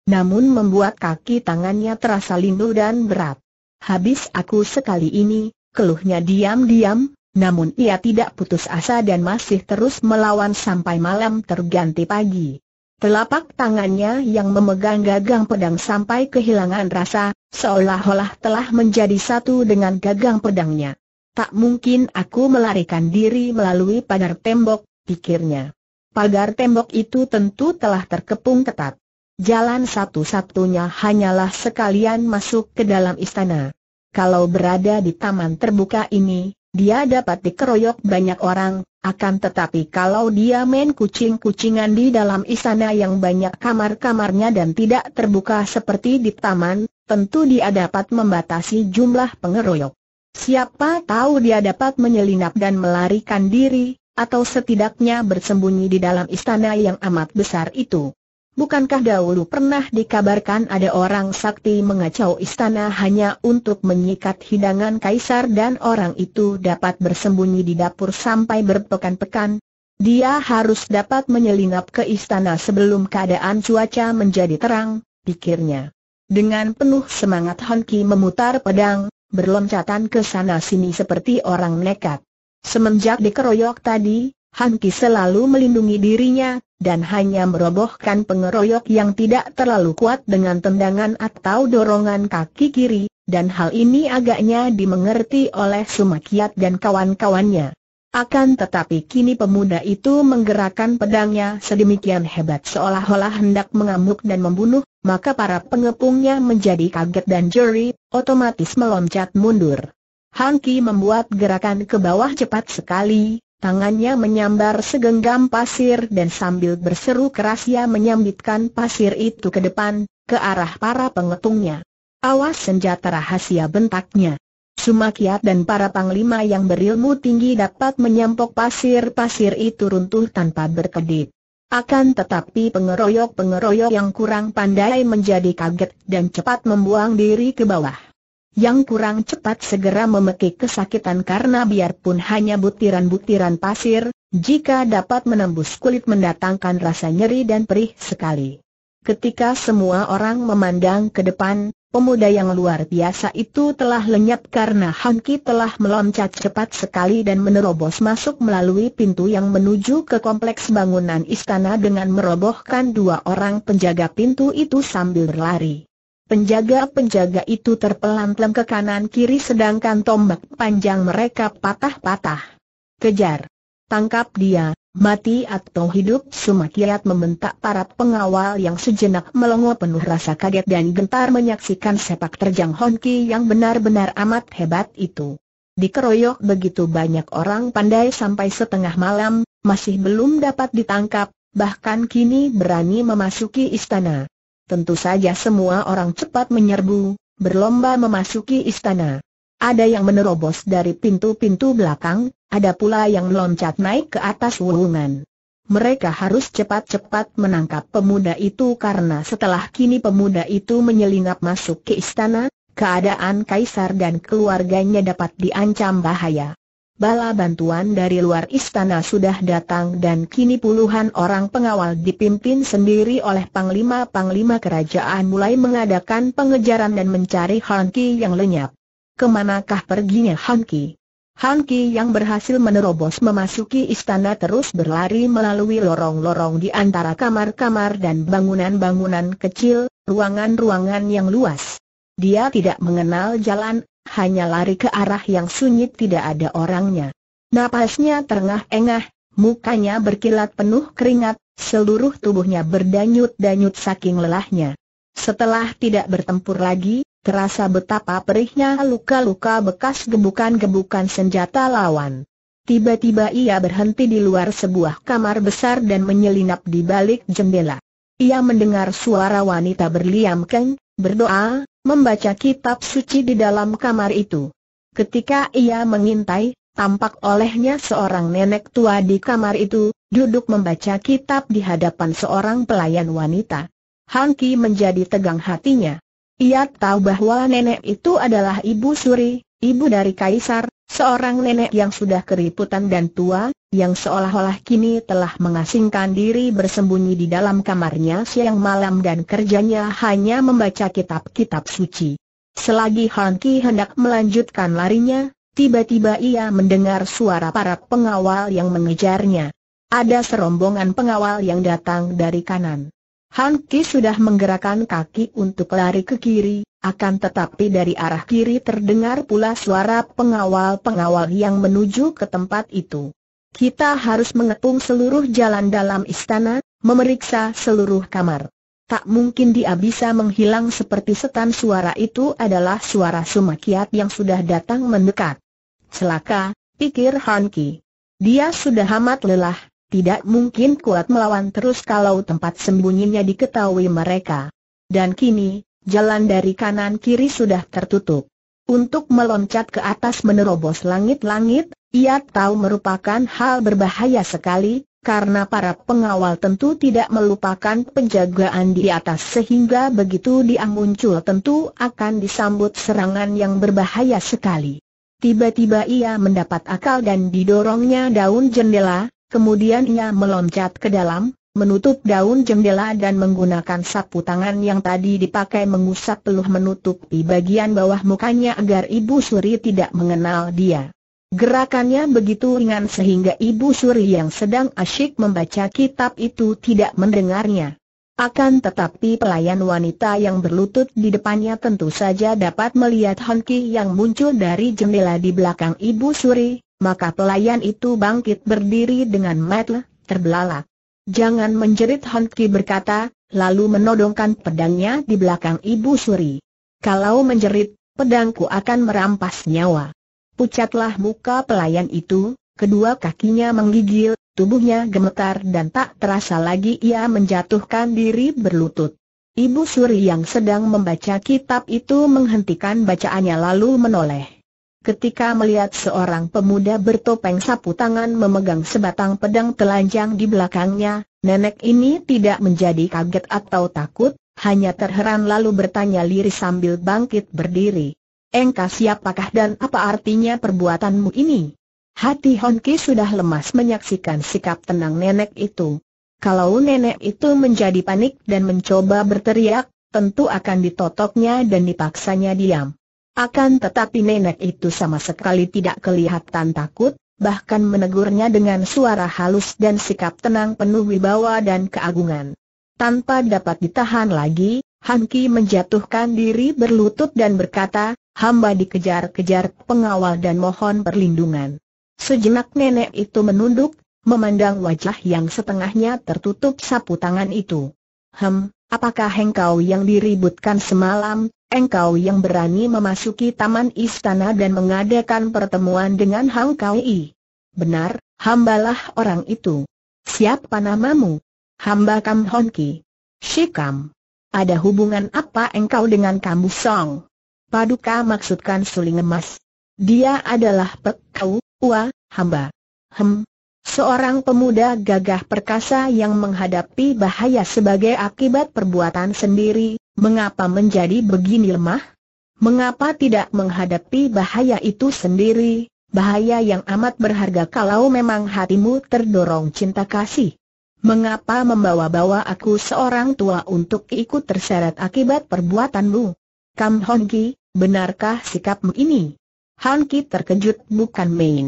namun membuat kaki tangannya terasa lindu dan berat. Habis aku sekali ini, keluhnya diam-diam, namun ia tidak putus asa dan masih terus melawan sampai malam terganti pagi. Telapak tangannya yang memegang gagang pedang sampai kehilangan rasa, seolah-olah telah menjadi satu dengan gagang pedangnya. Tak mungkin aku melarikan diri melalui pagar tembok, pikirnya. Pagar tembok itu tentu telah terkepung ketat. Jalan satu-satunya hanyalah sekalian masuk ke dalam istana. Kalau berada di taman terbuka ini, dia dapat dikeroyok banyak orang, akan tetapi kalau dia main kucing-kucingan di dalam istana yang banyak kamar-kamarnya dan tidak terbuka seperti di taman, tentu dia dapat membatasi jumlah pengeroyok. Siapa tahu dia dapat menyelinap dan melarikan diri, atau setidaknya bersembunyi di dalam istana yang amat besar itu. Bukankah dahulu pernah dikabarkan ada orang sakti mengacau istana hanya untuk menyikat hidangan kaisar dan orang itu dapat bersembunyi di dapur sampai berpekan-pekan? Dia harus dapat menyelinap ke istana sebelum keadaan cuaca menjadi terang, pikirnya. Dengan penuh semangat Honki memutar pedang, berloncatan ke sana sini seperti orang nekat. Semenjak dikeroyok tadi, Han Ki selalu melindungi dirinya, dan hanya merobohkan pengeroyok yang tidak terlalu kuat dengan tendangan atau dorongan kaki kiri, dan hal ini agaknya dimengerti oleh Sumakiat dan kawan-kawannya. Akan tetapi kini pemuda itu menggerakkan pedangnya sedemikian hebat seolah-olah hendak mengamuk dan membunuh, maka para pengepungnya menjadi kaget dan jeri, otomatis meloncat mundur. Hanki membuat gerakan ke bawah cepat sekali, Tangannya menyambar segenggam pasir dan sambil berseru keras ia menyambitkan pasir itu ke depan, ke arah para pengetungnya. Awas senjata rahasia bentaknya. Sumakyat dan para panglima yang berilmu tinggi dapat menyampok pasir-pasir itu runtuh tanpa berkedip. Akan tetapi pengeroyok-pengeroyok yang kurang pandai menjadi kaget dan cepat membuang diri ke bawah yang kurang cepat segera memekik kesakitan karena biarpun hanya butiran-butiran pasir, jika dapat menembus kulit mendatangkan rasa nyeri dan perih sekali. Ketika semua orang memandang ke depan, pemuda yang luar biasa itu telah lenyap karena Hanki telah meloncat cepat sekali dan menerobos masuk melalui pintu yang menuju ke kompleks bangunan istana dengan merobohkan dua orang penjaga pintu itu sambil berlari. Penjaga-penjaga itu terpelantlem ke kanan-kiri sedangkan tombak panjang mereka patah-patah. Kejar! Tangkap dia, mati atau hidup Sumakiat membentak para pengawal yang sejenak melongo penuh rasa kaget dan gentar menyaksikan sepak terjang Honki yang benar-benar amat hebat itu. Dikeroyok begitu banyak orang pandai sampai setengah malam, masih belum dapat ditangkap, bahkan kini berani memasuki istana. Tentu saja semua orang cepat menyerbu, berlomba memasuki istana. Ada yang menerobos dari pintu-pintu belakang, ada pula yang meloncat naik ke atas wuhungan. Mereka harus cepat-cepat menangkap pemuda itu karena setelah kini pemuda itu menyelinap masuk ke istana, keadaan kaisar dan keluarganya dapat diancam bahaya. Bala bantuan dari luar istana sudah datang dan kini puluhan orang pengawal dipimpin sendiri oleh panglima-panglima kerajaan mulai mengadakan pengejaran dan mencari Han yang lenyap. Kemanakah perginya Han Ki? yang berhasil menerobos memasuki istana terus berlari melalui lorong-lorong di antara kamar-kamar dan bangunan-bangunan kecil, ruangan-ruangan yang luas. Dia tidak mengenal jalan, hanya lari ke arah yang sunyi tidak ada orangnya. Napasnya terengah-engah, mukanya berkilat penuh keringat, seluruh tubuhnya berdanyut-danyut saking lelahnya. Setelah tidak bertempur lagi, terasa betapa perihnya luka-luka bekas gebukan-gebukan senjata lawan. Tiba-tiba ia berhenti di luar sebuah kamar besar dan menyelinap di balik jendela. Ia mendengar suara wanita berliam berdoa, membaca kitab suci di dalam kamar itu. Ketika ia mengintai, tampak olehnya seorang nenek tua di kamar itu, duduk membaca kitab di hadapan seorang pelayan wanita. Ki menjadi tegang hatinya. Ia tahu bahwa nenek itu adalah ibu suri, ibu dari kaisar, Seorang nenek yang sudah keriputan dan tua, yang seolah-olah kini telah mengasingkan diri bersembunyi di dalam kamarnya siang malam dan kerjanya hanya membaca kitab-kitab suci. Selagi Han hendak melanjutkan larinya, tiba-tiba ia mendengar suara para pengawal yang mengejarnya. Ada serombongan pengawal yang datang dari kanan. Han Ki sudah menggerakkan kaki untuk lari ke kiri, akan tetapi dari arah kiri terdengar pula suara pengawal-pengawal yang menuju ke tempat itu. Kita harus mengepung seluruh jalan dalam istana, memeriksa seluruh kamar. Tak mungkin dia bisa menghilang seperti setan suara itu adalah suara sumakiat yang sudah datang mendekat. Celaka, pikir Han Ki. Dia sudah amat lelah, tidak mungkin kuat melawan terus kalau tempat sembunyinya diketahui mereka. Dan kini, jalan dari kanan kiri sudah tertutup. Untuk meloncat ke atas menerobos langit-langit, ia tahu merupakan hal berbahaya sekali, karena para pengawal tentu tidak melupakan penjagaan di atas sehingga begitu dia muncul tentu akan disambut serangan yang berbahaya sekali. Tiba-tiba ia mendapat akal dan didorongnya daun jendela, Kemudian ia meloncat ke dalam, menutup daun jendela dan menggunakan sapu tangan yang tadi dipakai mengusap peluh menutupi bagian bawah mukanya agar Ibu Suri tidak mengenal dia. Gerakannya begitu ringan sehingga Ibu Suri yang sedang asyik membaca kitab itu tidak mendengarnya. Akan tetapi pelayan wanita yang berlutut di depannya tentu saja dapat melihat Honki yang muncul dari jendela di belakang Ibu Suri, maka pelayan itu bangkit berdiri dengan metle, terbelalak. Jangan menjerit Honki berkata, lalu menodongkan pedangnya di belakang ibu suri. Kalau menjerit, pedangku akan merampas nyawa. Pucatlah muka pelayan itu, kedua kakinya menggigil, tubuhnya gemetar dan tak terasa lagi ia menjatuhkan diri berlutut. Ibu Suri yang sedang membaca kitab itu menghentikan bacaannya lalu menoleh ketika melihat seorang pemuda bertopeng sapu tangan memegang sebatang pedang telanjang di belakangnya, nenek ini tidak menjadi kaget atau takut, hanya terheran lalu bertanya lirih sambil bangkit berdiri. Engkau siapakah dan apa artinya perbuatanmu ini? Hati Honki sudah lemas menyaksikan sikap tenang nenek itu. Kalau nenek itu menjadi panik dan mencoba berteriak, tentu akan ditotoknya dan dipaksanya diam. Akan tetapi nenek itu sama sekali tidak kelihatan takut, bahkan menegurnya dengan suara halus dan sikap tenang penuh wibawa dan keagungan. Tanpa dapat ditahan lagi, Han Ki menjatuhkan diri berlutut dan berkata, hamba dikejar-kejar pengawal dan mohon perlindungan. Sejenak nenek itu menunduk, memandang wajah yang setengahnya tertutup sapu tangan itu. Hem, apakah engkau yang diributkan semalam, engkau yang berani memasuki taman istana dan mengadakan pertemuan dengan Hang Kai. Benar, hambalah orang itu. Siapa namamu? Hamba Kam Hon Shikam. Ada hubungan apa engkau dengan Kamu Song? Paduka maksudkan suling emas. Dia adalah Pekau, Ua, hamba. Hem. Seorang pemuda gagah perkasa yang menghadapi bahaya sebagai akibat perbuatan sendiri, Mengapa menjadi begini lemah? Mengapa tidak menghadapi bahaya itu sendiri, bahaya yang amat berharga kalau memang hatimu terdorong cinta kasih? Mengapa membawa-bawa aku seorang tua untuk ikut terseret akibat perbuatanmu? Kam Ki, benarkah sikapmu ini? Ki terkejut bukan main.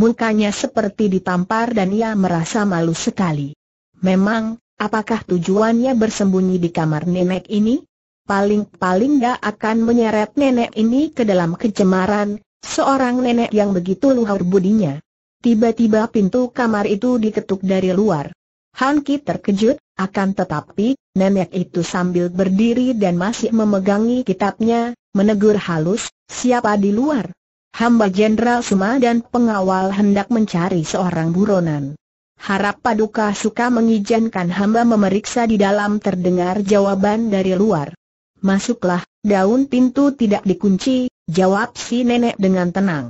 Mukanya seperti ditampar dan ia merasa malu sekali. Memang, Apakah tujuannya bersembunyi di kamar nenek ini? Paling-paling gak akan menyeret nenek ini ke dalam kecemaran, seorang nenek yang begitu luhur budinya. Tiba-tiba pintu kamar itu diketuk dari luar. Han Ki terkejut, akan tetapi, nenek itu sambil berdiri dan masih memegangi kitabnya, menegur halus, siapa di luar? Hamba Jenderal Suma dan pengawal hendak mencari seorang buronan. Harap Paduka suka mengizinkan hamba memeriksa di dalam terdengar jawaban dari luar. Masuklah, daun pintu tidak dikunci, jawab si nenek dengan tenang.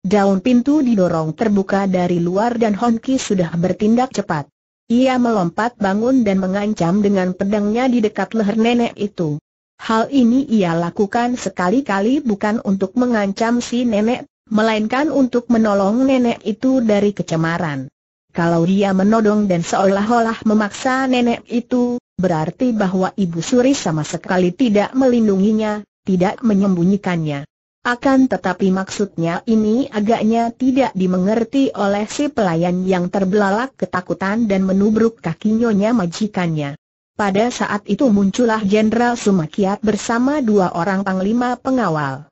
Daun pintu didorong terbuka dari luar dan Honki sudah bertindak cepat. Ia melompat bangun dan mengancam dengan pedangnya di dekat leher nenek itu. Hal ini ia lakukan sekali-kali bukan untuk mengancam si nenek, melainkan untuk menolong nenek itu dari kecemaran. Kalau dia menodong dan seolah-olah memaksa nenek itu, berarti bahwa Ibu Suri sama sekali tidak melindunginya, tidak menyembunyikannya. Akan tetapi maksudnya ini agaknya tidak dimengerti oleh si pelayan yang terbelalak ketakutan dan menubruk kakinya majikannya. Pada saat itu muncullah Jenderal Sumakiat bersama dua orang panglima pengawal.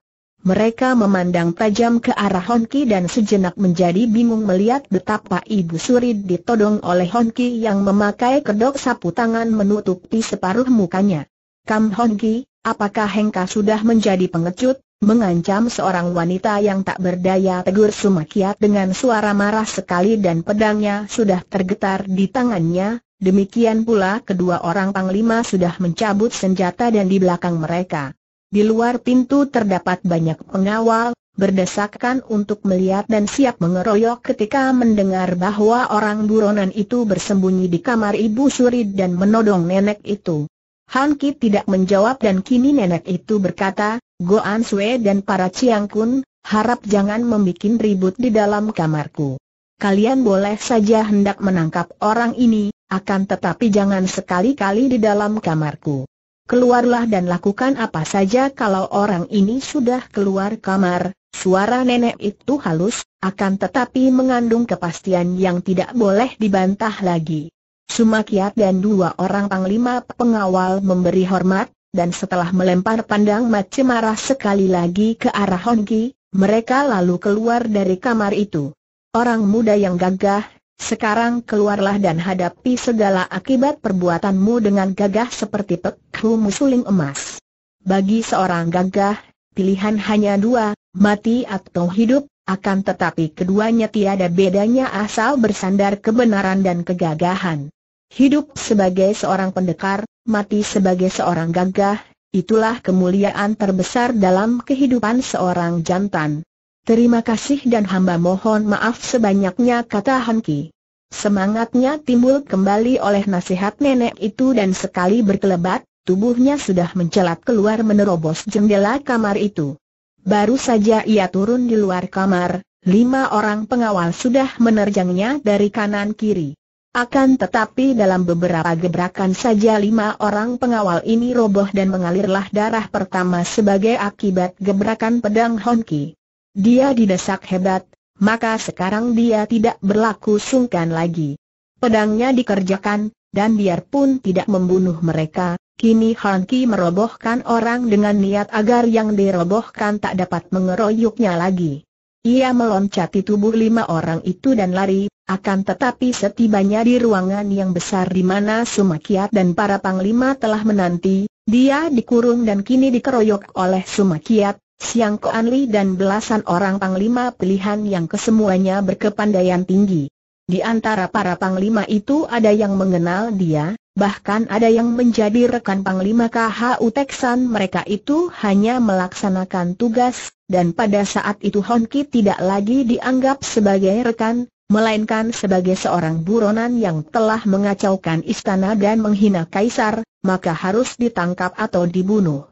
Mereka memandang tajam ke arah Honki dan sejenak menjadi bingung melihat betapa Ibu suri ditodong oleh Honki yang memakai kedok sapu tangan menutupi separuh mukanya. Kam Honki, apakah Hengka sudah menjadi pengecut? Mengancam seorang wanita yang tak berdaya tegur Sumakiat dengan suara marah sekali dan pedangnya sudah tergetar di tangannya, demikian pula kedua orang panglima sudah mencabut senjata dan di belakang mereka. Di luar pintu terdapat banyak pengawal, berdesakan untuk melihat dan siap mengeroyok ketika mendengar bahwa orang buronan itu bersembunyi di kamar Ibu Suri dan menodong nenek itu. Han Ki tidak menjawab dan kini nenek itu berkata, Goan Sue dan para Chiang Kun, harap jangan membuat ribut di dalam kamarku. Kalian boleh saja hendak menangkap orang ini, akan tetapi jangan sekali-kali di dalam kamarku keluarlah dan lakukan apa saja kalau orang ini sudah keluar kamar. Suara nenek itu halus, akan tetapi mengandung kepastian yang tidak boleh dibantah lagi. Sumakiat dan dua orang panglima pengawal memberi hormat, dan setelah melempar pandang macem marah sekali lagi ke arah Hongki, mereka lalu keluar dari kamar itu. Orang muda yang gagah sekarang keluarlah dan hadapi segala akibat perbuatanmu dengan gagah seperti pekhu musuling emas. Bagi seorang gagah, pilihan hanya dua, mati atau hidup, akan tetapi keduanya tiada bedanya asal bersandar kebenaran dan kegagahan. Hidup sebagai seorang pendekar, mati sebagai seorang gagah, itulah kemuliaan terbesar dalam kehidupan seorang jantan. Terima kasih dan hamba mohon maaf sebanyaknya kata Han Ki. Semangatnya timbul kembali oleh nasihat nenek itu dan sekali berkelebat, tubuhnya sudah mencelat keluar menerobos jendela kamar itu. Baru saja ia turun di luar kamar, lima orang pengawal sudah menerjangnya dari kanan kiri. Akan tetapi dalam beberapa gebrakan saja lima orang pengawal ini roboh dan mengalirlah darah pertama sebagai akibat gebrakan pedang Honki. Dia didesak hebat, maka sekarang dia tidak berlaku sungkan lagi. Pedangnya dikerjakan, dan biarpun tidak membunuh mereka, kini Han Ki merobohkan orang dengan niat agar yang dirobohkan tak dapat mengeroyoknya lagi. Ia meloncati tubuh lima orang itu dan lari, akan tetapi setibanya di ruangan yang besar di mana Sumakiat dan para panglima telah menanti, dia dikurung dan kini dikeroyok oleh Sumakiat, Siang Koan Li dan belasan orang panglima pilihan yang kesemuanya berkepandaian tinggi. Di antara para panglima itu ada yang mengenal dia, bahkan ada yang menjadi rekan panglima KH Teksan mereka itu hanya melaksanakan tugas, dan pada saat itu Ki tidak lagi dianggap sebagai rekan, melainkan sebagai seorang buronan yang telah mengacaukan istana dan menghina kaisar, maka harus ditangkap atau dibunuh.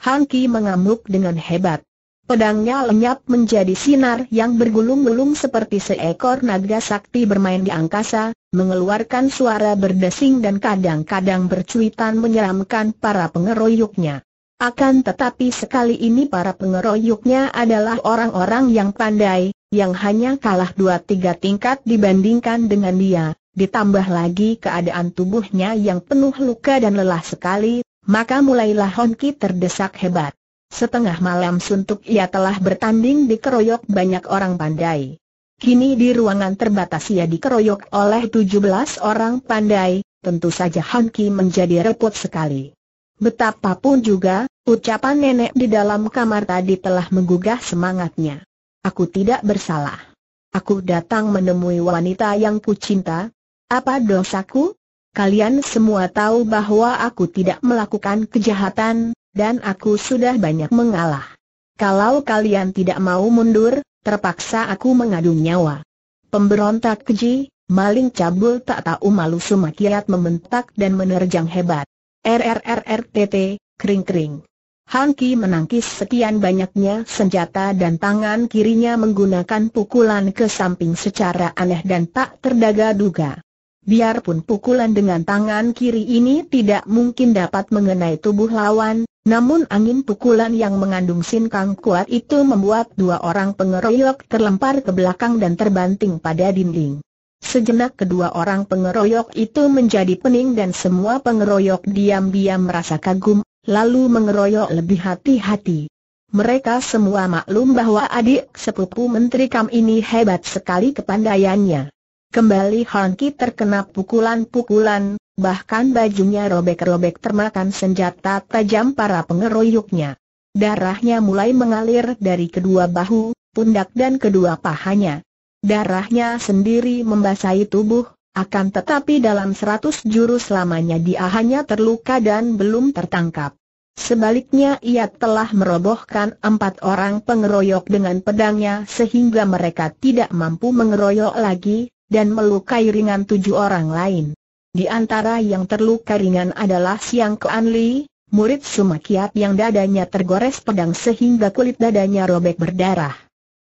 Ki mengamuk dengan hebat. Pedangnya lenyap menjadi sinar yang bergulung-gulung seperti seekor naga sakti bermain di angkasa, mengeluarkan suara berdesing dan kadang-kadang bercuitan menyeramkan para pengeroyoknya. Akan tetapi sekali ini para pengeroyoknya adalah orang-orang yang pandai, yang hanya kalah dua tiga tingkat dibandingkan dengan dia, ditambah lagi keadaan tubuhnya yang penuh luka dan lelah sekali, maka mulailah Honki terdesak hebat. Setengah malam suntuk ia telah bertanding dikeroyok banyak orang pandai. Kini di ruangan terbatas ia dikeroyok oleh 17 orang pandai, tentu saja Honki menjadi repot sekali. Betapapun juga, ucapan nenek di dalam kamar tadi telah menggugah semangatnya. Aku tidak bersalah. Aku datang menemui wanita yang kucinta. Apa dosaku? kalian semua tahu bahwa aku tidak melakukan kejahatan, dan aku sudah banyak mengalah. Kalau kalian tidak mau mundur, terpaksa aku mengadu nyawa. Pemberontak keji, maling cabul tak tahu malu sumakiat membentak dan menerjang hebat. RRRRTT, kering-kering. Hanki menangkis sekian banyaknya senjata dan tangan kirinya menggunakan pukulan ke samping secara aneh dan tak terdaga duga. Biarpun pukulan dengan tangan kiri ini tidak mungkin dapat mengenai tubuh lawan, namun angin pukulan yang mengandung sinkang kuat itu membuat dua orang pengeroyok terlempar ke belakang dan terbanting pada dinding. Sejenak kedua orang pengeroyok itu menjadi pening dan semua pengeroyok diam-diam merasa kagum, lalu mengeroyok lebih hati-hati. Mereka semua maklum bahwa adik sepupu Menteri Kam ini hebat sekali kepandaiannya. Kembali Hanki terkena pukulan-pukulan, bahkan bajunya robek-robek termakan senjata tajam para pengeroyoknya. Darahnya mulai mengalir dari kedua bahu, pundak dan kedua pahanya. Darahnya sendiri membasahi tubuh, akan tetapi dalam seratus jurus lamanya dia hanya terluka dan belum tertangkap. Sebaliknya ia telah merobohkan empat orang pengeroyok dengan pedangnya sehingga mereka tidak mampu mengeroyok lagi, dan melukai ringan tujuh orang lain. Di antara yang terluka ringan adalah Siang Kean Li, murid Sumakiat yang dadanya tergores pedang sehingga kulit dadanya robek berdarah.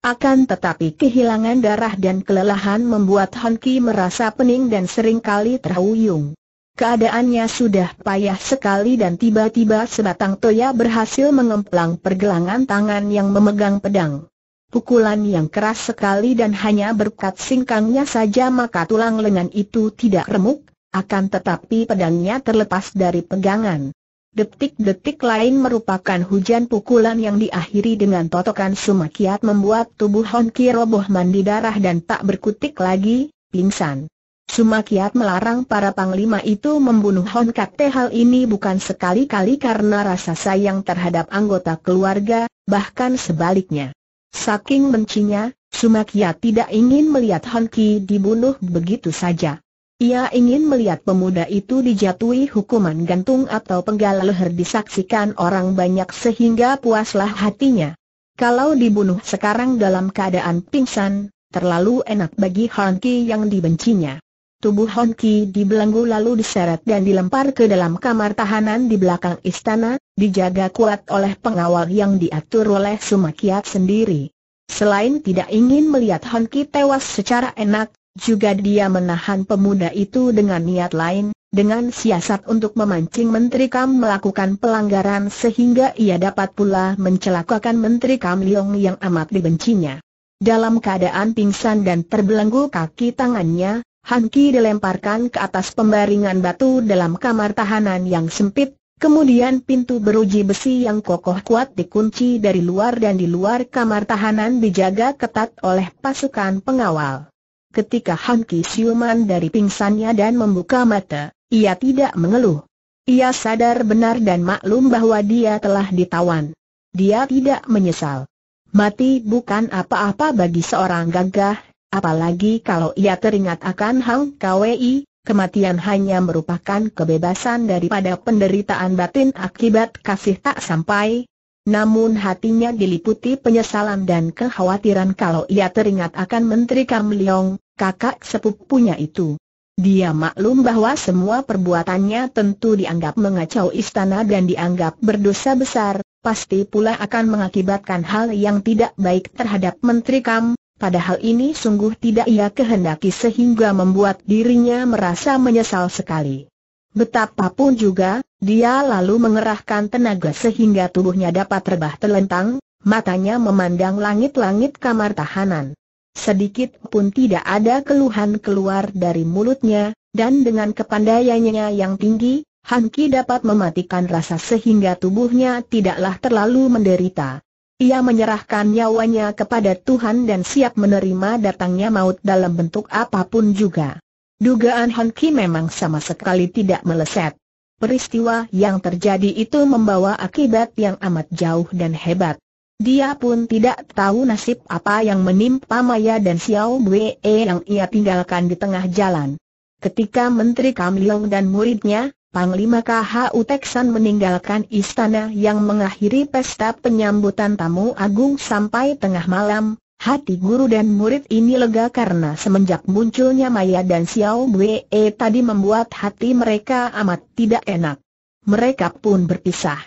Akan tetapi kehilangan darah dan kelelahan membuat Han Ki merasa pening dan seringkali terhuyung. Keadaannya sudah payah sekali dan tiba-tiba sebatang toya berhasil mengemplang pergelangan tangan yang memegang pedang. Pukulan yang keras sekali dan hanya berkat singkangnya saja maka tulang lengan itu tidak remuk, akan tetapi pedangnya terlepas dari pegangan. Detik-detik lain merupakan hujan pukulan yang diakhiri dengan totokan sumakiat membuat tubuh Honki roboh mandi darah dan tak berkutik lagi, pingsan. Sumakiat melarang para panglima itu membunuh Hon hal ini bukan sekali-kali karena rasa sayang terhadap anggota keluarga, bahkan sebaliknya. Saking bencinya, Sumakia tidak ingin melihat Han Ki dibunuh begitu saja. Ia ingin melihat pemuda itu dijatuhi hukuman gantung atau penggal leher disaksikan orang banyak sehingga puaslah hatinya. Kalau dibunuh sekarang dalam keadaan pingsan, terlalu enak bagi Han Ki yang dibencinya. Tubuh Honki dibelenggu lalu diseret dan dilempar ke dalam kamar tahanan di belakang istana, dijaga kuat oleh pengawal yang diatur oleh Sumakiat sendiri. Selain tidak ingin melihat Honki tewas secara enak, juga dia menahan pemuda itu dengan niat lain, dengan siasat untuk memancing Menteri Kam melakukan pelanggaran sehingga ia dapat pula mencelakakan Menteri Kam Leong yang amat dibencinya. Dalam keadaan pingsan dan terbelenggu kaki tangannya, Hanki dilemparkan ke atas pembaringan batu dalam kamar tahanan yang sempit, kemudian pintu beruji besi yang kokoh kuat dikunci dari luar dan di luar kamar tahanan dijaga ketat oleh pasukan pengawal. Ketika Hanki siuman dari pingsannya dan membuka mata, ia tidak mengeluh. Ia sadar benar dan maklum bahwa dia telah ditawan. Dia tidak menyesal. Mati bukan apa-apa bagi seorang gagah, Apalagi kalau ia teringat akan Hang Kwei, kematian hanya merupakan kebebasan daripada penderitaan batin akibat kasih tak sampai. Namun hatinya diliputi penyesalan dan kekhawatiran kalau ia teringat akan Menteri Kam Leong, kakak sepupunya itu. Dia maklum bahwa semua perbuatannya tentu dianggap mengacau istana dan dianggap berdosa besar, pasti pula akan mengakibatkan hal yang tidak baik terhadap Menteri Kam, Padahal ini sungguh tidak ia kehendaki sehingga membuat dirinya merasa menyesal sekali. Betapapun juga, dia lalu mengerahkan tenaga sehingga tubuhnya dapat terbah telentang, matanya memandang langit-langit kamar tahanan. Sedikit pun tidak ada keluhan keluar dari mulutnya, dan dengan kepandaiannya yang tinggi, Hanki dapat mematikan rasa sehingga tubuhnya tidaklah terlalu menderita. Ia menyerahkan nyawanya kepada Tuhan dan siap menerima datangnya maut dalam bentuk apapun juga. Dugaan Han Ki memang sama sekali tidak meleset. Peristiwa yang terjadi itu membawa akibat yang amat jauh dan hebat. Dia pun tidak tahu nasib apa yang menimpa Maya dan Xiao Wei yang ia tinggalkan di tengah jalan. Ketika Menteri Kam Leong dan muridnya, Panglima KHU Teksan meninggalkan istana yang mengakhiri pesta penyambutan tamu agung sampai tengah malam, hati guru dan murid ini lega karena semenjak munculnya Maya dan Xiao Wei e tadi membuat hati mereka amat tidak enak. Mereka pun berpisah.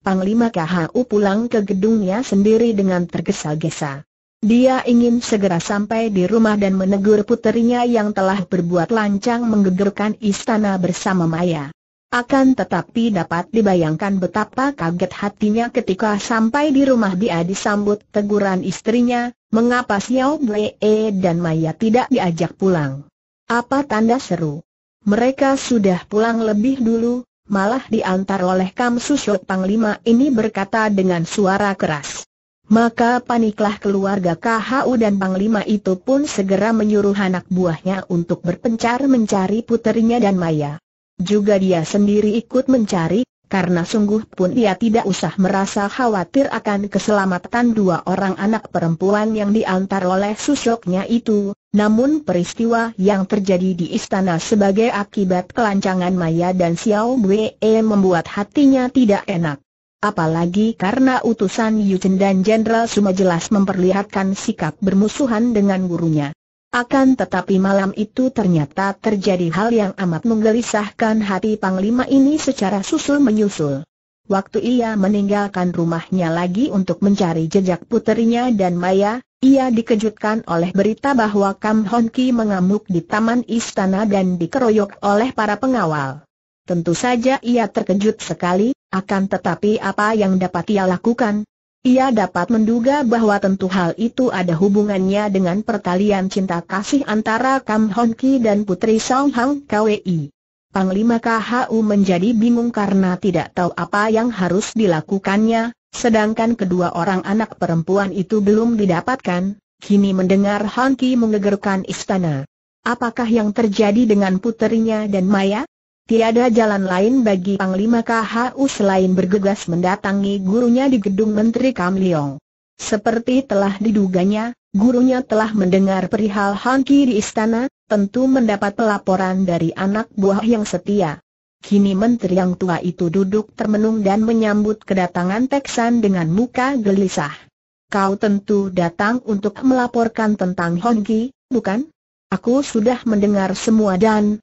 Panglima KHU pulang ke gedungnya sendiri dengan tergesa-gesa. Dia ingin segera sampai di rumah dan menegur puterinya yang telah berbuat lancang menggegerkan istana bersama Maya. Akan tetapi dapat dibayangkan betapa kaget hatinya ketika sampai di rumah dia disambut teguran istrinya, mengapa Xiao Wei dan Maya tidak diajak pulang. Apa tanda seru? Mereka sudah pulang lebih dulu, malah diantar oleh Kam Susyok Panglima ini berkata dengan suara keras. Maka paniklah keluarga KHU dan Panglima itu pun segera menyuruh anak buahnya untuk berpencar mencari puterinya dan Maya. Juga dia sendiri ikut mencari, karena sungguh pun ia tidak usah merasa khawatir akan keselamatan dua orang anak perempuan yang diantar oleh susoknya itu, namun peristiwa yang terjadi di istana sebagai akibat kelancangan Maya dan Xiao Wei membuat hatinya tidak enak. Apalagi karena utusan Yu Chen dan Jenderal Suma jelas memperlihatkan sikap bermusuhan dengan gurunya. Akan tetapi malam itu ternyata terjadi hal yang amat menggelisahkan hati Panglima ini secara susul-menyusul. Waktu ia meninggalkan rumahnya lagi untuk mencari jejak puterinya dan Maya, ia dikejutkan oleh berita bahwa Kam Hon Ki mengamuk di taman istana dan dikeroyok oleh para pengawal. Tentu saja ia terkejut sekali, akan tetapi apa yang dapat ia lakukan, ia dapat menduga bahwa tentu hal itu ada hubungannya dengan pertalian cinta kasih antara Kam Hon Ki dan Putri Song Hang Kwi. Panglima KHU menjadi bingung karena tidak tahu apa yang harus dilakukannya, sedangkan kedua orang anak perempuan itu belum didapatkan, kini mendengar Hon Ki mengegerkan istana. Apakah yang terjadi dengan puterinya dan Maya? Tiada jalan lain bagi Panglima KHU selain bergegas mendatangi gurunya di gedung Menteri Kam Leong. Seperti telah diduganya, gurunya telah mendengar perihal Han di istana, tentu mendapat pelaporan dari anak buah yang setia. Kini menteri yang tua itu duduk termenung dan menyambut kedatangan Teksan dengan muka gelisah. Kau tentu datang untuk melaporkan tentang Hongki, bukan? Aku sudah mendengar semua dan,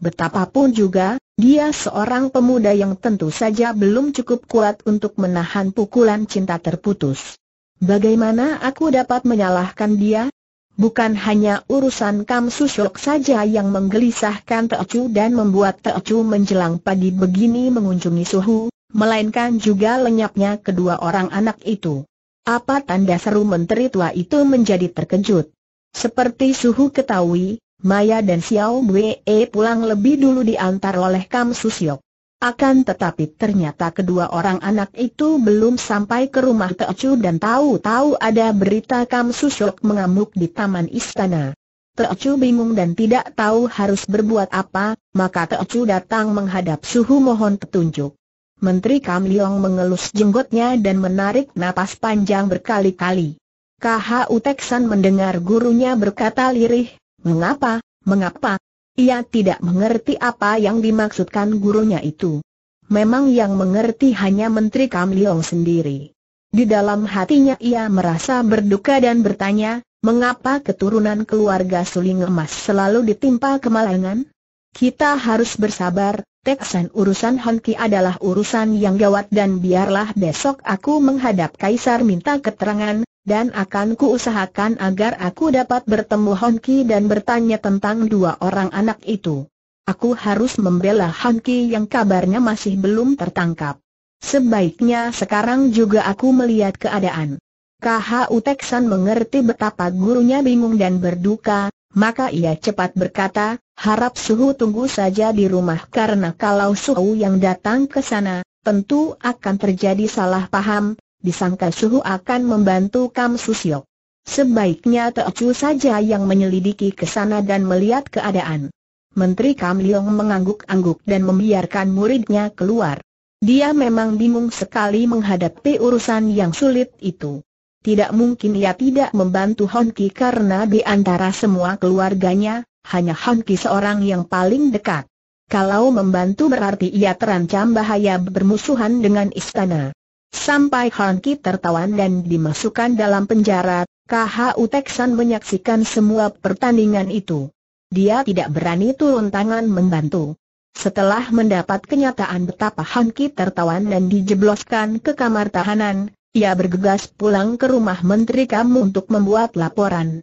Betapapun juga, dia seorang pemuda yang tentu saja belum cukup kuat untuk menahan pukulan cinta terputus. Bagaimana aku dapat menyalahkan dia? Bukan hanya urusan Kam Susyok saja yang menggelisahkan Teocu dan membuat Teocu menjelang pagi begini mengunjungi Suhu, melainkan juga lenyapnya kedua orang anak itu. Apa tanda seru menteri tua itu menjadi terkejut? Seperti Suhu ketahui, Maya dan Xiao Wei pulang lebih dulu diantar oleh Kam Susyok. Akan tetapi ternyata kedua orang anak itu belum sampai ke rumah Teocu dan tahu-tahu ada berita Kam Susyok mengamuk di taman istana. Teocu bingung dan tidak tahu harus berbuat apa, maka Teocu datang menghadap Suhu mohon petunjuk. Menteri Kam Liong mengelus jenggotnya dan menarik napas panjang berkali-kali. Kha Utexan mendengar gurunya berkata lirih, Mengapa, mengapa? Ia tidak mengerti apa yang dimaksudkan gurunya itu. Memang yang mengerti hanya Menteri Kam Leong sendiri. Di dalam hatinya ia merasa berduka dan bertanya, mengapa keturunan keluarga suling emas selalu ditimpa kemalangan? Kita harus bersabar, teksan urusan Honki adalah urusan yang gawat dan biarlah besok aku menghadap Kaisar minta keterangan, dan akan kuusahakan agar aku dapat bertemu Honki dan bertanya tentang dua orang anak itu. Aku harus membela Honki yang kabarnya masih belum tertangkap. Sebaiknya sekarang juga aku melihat keadaan. KHU Teksan mengerti betapa gurunya bingung dan berduka, maka ia cepat berkata, harap Suhu tunggu saja di rumah karena kalau Suhu yang datang ke sana, tentu akan terjadi salah paham, disangka Suhu akan membantu Kam Susyok. Sebaiknya Teocu saja yang menyelidiki ke sana dan melihat keadaan. Menteri Kam Leong mengangguk-angguk dan membiarkan muridnya keluar. Dia memang bingung sekali menghadapi urusan yang sulit itu. Tidak mungkin ia tidak membantu Honki karena di antara semua keluarganya, hanya Honki seorang yang paling dekat. Kalau membantu berarti ia terancam bahaya bermusuhan dengan istana. Sampai Han Ki tertawan dan dimasukkan dalam penjara, KHU Teksan menyaksikan semua pertandingan itu. Dia tidak berani turun tangan membantu. Setelah mendapat kenyataan betapa Han Ki tertawan dan dijebloskan ke kamar tahanan, ia bergegas pulang ke rumah Menteri Kamu untuk membuat laporan.